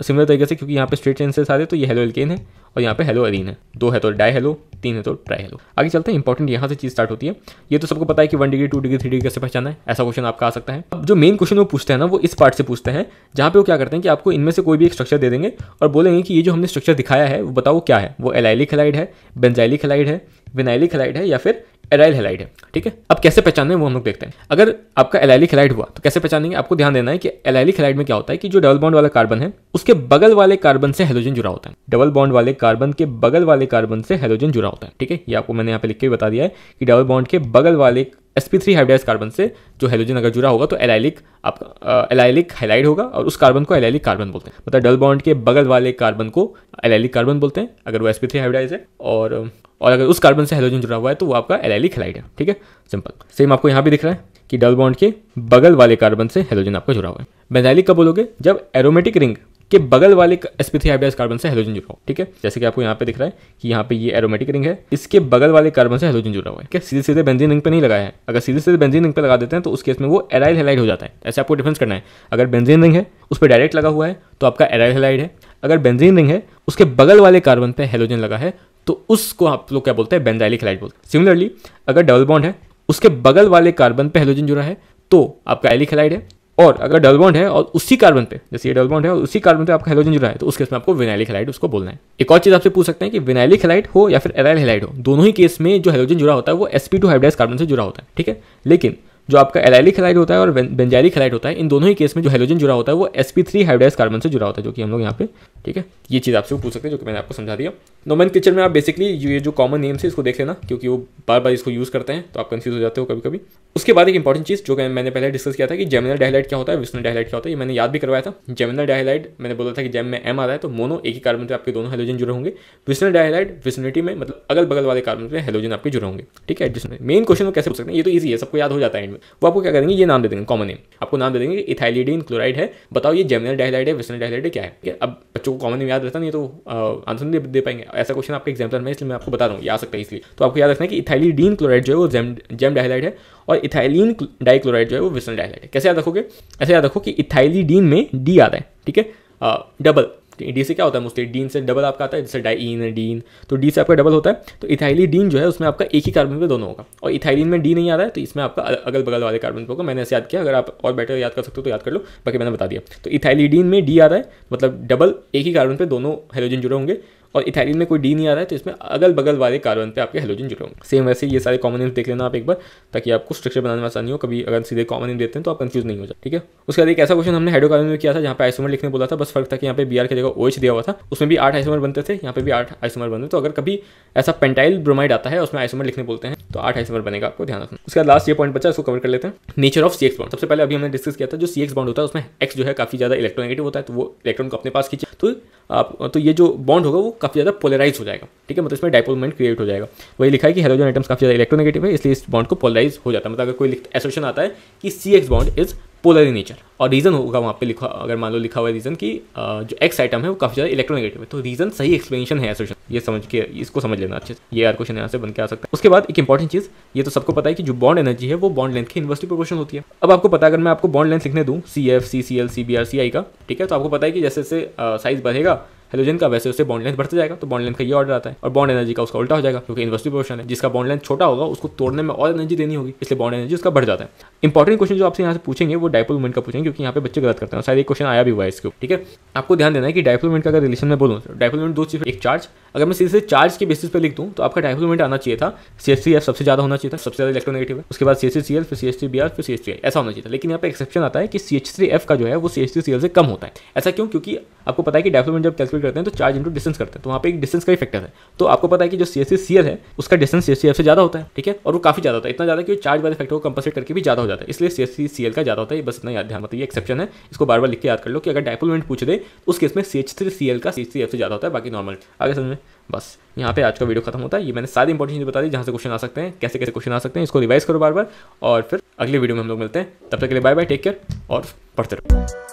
सिमिलर तरीके से क्योंकि यहाँ पे स्ट्रेट चेन आ रहे तो ये हेलो एल्किन है और यहाँ पे हेलो अरीन है दो है तो डाई हेलो तीन है तो ट्राई हेलो आगे चलते हैं इंपॉर्टेंट यहाँ से चीज़ स्टार्ट होती है ये तो सबको पता है कि one degree two degree three degree कैसे पहचाना है ऐसा क्वेश्चन आपका आ सकता है अब जो मेन क्वेश्चन वो पूछते हैं ना वो इस पार्ट से पूछते हैं जहाँ पे वो क्या करते हैं कि आपको इनमें से कोई भी एक स्ट्रक्चर दे देंगे देंगे और बोलेंगे कि ये जो हमने स्ट्रक्चर दिखाया है वो बताओ क्या है वो एलाइली खलाइड है बेंजाइली खलाइड है विनाइली खलाइड है या फिर एलाइल हेलाइड है ठीक है अब कैसे पहचानने वो हम लोग देखते हैं अगर आपका एलाइलिक हेलाइड हुआ तो कैसे पहचानेंगे आपको ध्यान देना है कि एलाइलिक हेलाइड में क्या होता है कि जो डबल बॉन्ड वाला कार्बन है उसके बगल वाले कार्बन से हेलोजन जुड़ा होता है डबल बॉन्ड वाले कार्बन के बगल वाले कार्बन से हेलोजन जुड़ा होता है ठीक है ये आपको मैंने यहाँ पे लिख के बता दिया है कि डबल बॉन्ड के बगल वाले एसपी थ्री हाइड्राइज कार्बन से जो हेलोजन अगर जुड़ा होगा तो एलाइलिक आपका एलाइलिक हेलाइड होगा और उस कार्बन को एलाइलिक कार्बन बोलते हैं मतलब डबल बॉन्ड के बगल वाले कार्बन को एलाइलिक कार्बन बोलते हैं अगर वो एसपी थ्री हाइड्राइज है और और अगर उस कार्बन से हेलोजन जुड़ा हुआ है तो वो आपका एलाइली हेलाइड है ठीक है सिंपल सेम आपको यहाँ भी दिख रहा है कि डबल बॉन्ड के बगल वाले कार्बन से हेलोजन आपका जुड़ा हुआ है बेंजाइली कब बोलोगे जब एरोमेटिक रिंग के बगल वाले एस कार्बन से हेलोजन जुड़ा हो ठीक है जैसे कि आपको यहाँ पे दिख रहा है कि यहाँ पे ये एरोमेटिक रिंग है इसके बगल वाले कार्बन से हेलोजन जुड़ा हुआ है ठीक है सीधे सीधे बेंजीन रिंग पे नहीं लगाया है अगर सीधे सीधे बेंजीन रिंग पे लगा देते हैं तो उस केस में वो एराइल हेलाइड हो जाता है ऐसे आपको डिफेंस करना है अगर बेंजीन रिंग है उस पर डायरेक्ट लगा हुआ है तो आपका एराइल हेलाइड है अगर बेंजीन रिंग है उसके बगल वाले कार्बन पर हेलोजन लगा है तो उसको आप लोग क्या बोलते हैं बेंजाइलिक हैलाइड बोलते हैं सिमिलरली अगर डबल बॉन्ड है उसके बगल वाले कार्बन पे हेलोजन जुड़ा है तो आपका एलिक हैलाइड है और अगर डबल बॉन्ड है और उसी कार्बन पे जैसे ये डबल बॉन्ड है और उसी कार्बन पे आपका हेलोजन जुड़ा है तो उस केस में आपको विनाइलिक हेलाइड उसको बोलना है एक और चीज आपसे पूछ सकते हैं कि विनाइलिक हेलाइड हो या फिर एराइल हेलाइड हो दोनों ही केस में जो हेलोजन जुड़ा होता है वो एसपी टू हाइब्रिडाइज कार्बन से जुड़ा होता है ठीक है लेकिन जो आपका एलाइली खलाइड होता है और बेंजाइली खलाइड होता है इन दोनों ही केस में जो हेलोजन जुड़ा होता है वो S P three hybridise carbon से जुड़ा होता है जो कि हम लोग यहाँ पे ठीक है ये चीज़ आपसे पूछ सकते हैं जो कि मैंने आपको समझा दिया नोमन किचन में आप बेसिकली ये जो कॉमन नेम्स है इसको देख लेना क्योंकि वो बार बार इसको यूज़ करते हैं तो आप कंफ्यूज हो जाते हो कभी कभी उसके बाद एक इंपॉर्टेंट चीज़ जो मैंने पहले डिस्कस किया था कि जेमिनल डायलाइट क्या होता है विस्नल डायलाइट क्या होता है ये मैंने याद भी करवाया था जेमिनल डायलाइट मैंने बोला था कि जेम में एम आ रहा है तो मोनो एक ही कार्बन पर आपके दोनों हेलोजन जुड़े होंगे विस्नल डायलाइट विस्निटी में मतलब अगल बगल वाले कार्बन पर हेलोजन आपके जुड़े होंगे ठीक है जिसमें मेन क्वेश्चन कैसे पूछ सकते हैं ये तो ईजी है सबको याद हो जाता है में वो आपको क्या करेंगे ये नाम दे देंगे कॉमन नेम आपको नाम दे देंगे इथाइलिडीन क्लोराइड है बताओ ये जेमिनल डायलाइड है वेस्टर्न डायलाइड क्या है ठीक है अब बच्चों को कॉमन नेम याद रहता नहीं तो आंसर नहीं दे पाएंगे ऐसा क्वेश्चन आपका एग्जाम्पल में इसलिए मैं आपको बता रहा हूँ आ सकता है इसलिए तो आपको याद रखना है कि इथाइलिडीन क्लोराइड जो है वो जेम जेम डाइलाइड है और इथाइलिन डाइक्लोराइड जो है वो वेस्टर्न डायलाइड है कैसे याद रखोगे ऐसे याद रखो कि इथाइलिडीन में डी आता है ठीक है डबल डी से क्या होता है मोस्टली डीन से डबल आपका आता है जैसे डाइन डीन तो डी से आपका डबल होता है तो इथाइली डीन जो है उसमें आपका एक ही कार्बन पे दोनों होगा और इथाइलिन में डी नहीं आ रहा है तो इसमें आपका अगल बगल वाले कार्बन पे होगा मैंने ऐसे याद किया अगर आप और बेटर याद कर सकते हो तो याद कर लो बाकी मैंने बता दिया तो इथाइली में डी आ रहा है मतलब डबल एक ही कार्बन पर दोनों हाइड्रोजन जुड़े होंगे और इथाइलिन में कोई डी नहीं आ रहा है तो इसमें अगल बगल वाले कार्बन पे आपके हेलोजन जुड़े होंगे सेम वैसे ये सारे कॉमन नेम्स देख लेना आप एक बार ताकि आपको स्ट्रक्चर बनाने में आसानी हो कभी अगर सीधे कॉमन नेम देते हैं तो आप कंफ्यूज नहीं हो जाए ठीक है उसके बाद एक ऐसा क्वेश्चन हमने हाइड्रोकार्बन में किया था जहाँ पे आइसोमर लिखने बोला था बस फर्क था कि यहाँ पे बी आर की जगह ओएच दिया हुआ था उसमें भी आठ आइसोमर बनते थे यहाँ पे भी आठ आइसोमर बनते तो अगर कभी ऐसा पेंटाइल ब्रोमाइड आता है उसमें आइसोमर लिखने बोलते हैं तो आठ आइसोमर बनेगा आपको ध्यान रखना उसका लास्ट ये पॉइंट बचा उसको कवर कर लेते हैं नेचर ऑफ सीएक्स बाउंड सबसे पहले अभी हमने डिस्कस किया था जो सीएक्स बाउंड होता है उसमें एक्स जो है काफी ज्यादा इलेक्ट्रोनेगेटिव होता है तो वो इलेक्ट्रॉन को अपने पास खींचे तो आप तो ये जो बॉन्ड होगा वो काफ़ी ज़्यादा पोलराइज हो जाएगा ठीक है मतलब इसमें डाइपोल मोमेंट क्रिएट हो जाएगा वही लिखा है कि हेलोजन आइटम्स काफ़ी ज़्यादा इलेक्ट्रोनेगेटिव है इसलिए इस बॉन्ड को पोलराइज हो जाता है मतलब अगर कोई एसोसिएशन आता है कि C X bond is polar in nature और रीज़न होगा वहाँ पे लिखा अगर मान लो लिखा हुआ है रीज़न कि जो एक्स आइटम है वो काफ़ी ज़्यादा इलेक्ट्रोनेगेटिव है तो रीज़न सही एक्सप्लेनेशन है एसोशन ये समझ के इसको समझ लेना अच्छे से ये यार क्वेश्चन यहाँ से बन के आ सकता है उसके बाद एक इंपॉर्टेंट चीज़ ये तो सबको पता है कि जो बॉन्ड एनर्जी है वो बॉन्ड लेंथ की इन्वर्सिटी प्रोपोर्शन होती है अब आपको पता अगर मैं आपको बॉन्ड लेंथ लिखने दूँ C F C C L C B R C I का ठीक है तो आपको पता है कि जैसे जैसे साइज़ बढ़ेगा हेलोजन का वैसे उससे बॉन्ड लेंथ बढ़ता जाएगा तो बॉन्ड लेंथ का ये ऑर्डर आता है और बॉन्ड एनर्जी का उसका उल्टा हो जाएगा क्योंकि इन्वर्सली पोर्शन है जिसका बॉन्ड लेंथ छोटा होगा उसको तोड़ने में और एनर्जी देनी होगी इसलिए बॉन्ड एनर्जी उसका बढ़ जाता है इंपॉर्टेंट क्वेश्चन जो आपसे यहाँ से पूछेंगे वो डायपोल मूवमेंट का पूछेंगे क्योंकि यहाँ पे बच्चे गलत करते हैं शायद एक क्वेश्चन आया भी हुआ है इसके ठीक है आपको ध्यान देना है कि डायपोल मूवमेंट का अगर रिलेशन में बोलूँ डायपोल मूवमेंट दो चीज एक चार्ज अगर मैं सीधे चार्ज के बेसिस पर लिख दूँ तो आपका डायपोल मूवमेंट आना चाहिए था सी एस एफ सबसे ज्यादा होना चाहिए था सबसे ज्यादा इलेक्ट्रोनेगेटिव है उसके बाद सी एस सी एल फिर C S T B R फिर सी एस टी आई ऐसा होना चाहिए था लेकिन यहाँ पे एक्सेप्शन आता है कि सी एच थ्री एफ का जो है वो C S T C L से कम होता है ऐसा क्यों क्योंकि आपको पता है कि डेवलपमेंट जब कैलकुलेट कैलकुलेट करते हैं तो चार्ज इंटू डिस्टेंस करते हैं तो वहाँ पे एक डिस्टेंस का ही फैक्टर है तो आपको पता है कि जो सी एस सी है उसका distance C S C F से ज़्यादा होता है ठीक है और वो काफी ज़्यादा होता है इतना ज़्यादा कि चार्ज वाले फैक्टर को कंपनसेट करके भी ज़्यादा हो जाता है इसलिए सी एस सी सी एल का ज़्यादा होता है बस इतना याद ध्यान मतलब ये एक्सेप्शन है इसको बार बार लिख के याद कर लो कि अगर डायपोलमेंट पूछ दे उस केस में C H three C L का सी सी एफ से ज़्यादा होता है बाकी नॉर्मल आगे समझ में बस यहाँ पे आज का वीडियो खत्म होता है ये मैंने सारी इंपॉर्टेंट चीज़ बता दी जहाँ से क्वेश्चन आ सकते हैं कैसे कैसे क्वेश्चन आ सकते हैं इसको रिवाइज करो बार बार और फिर अगले वीडियो में हम लोग मिलते हैं तब तक के लिए बाय बाय टेक केयर और पढ़ते रहो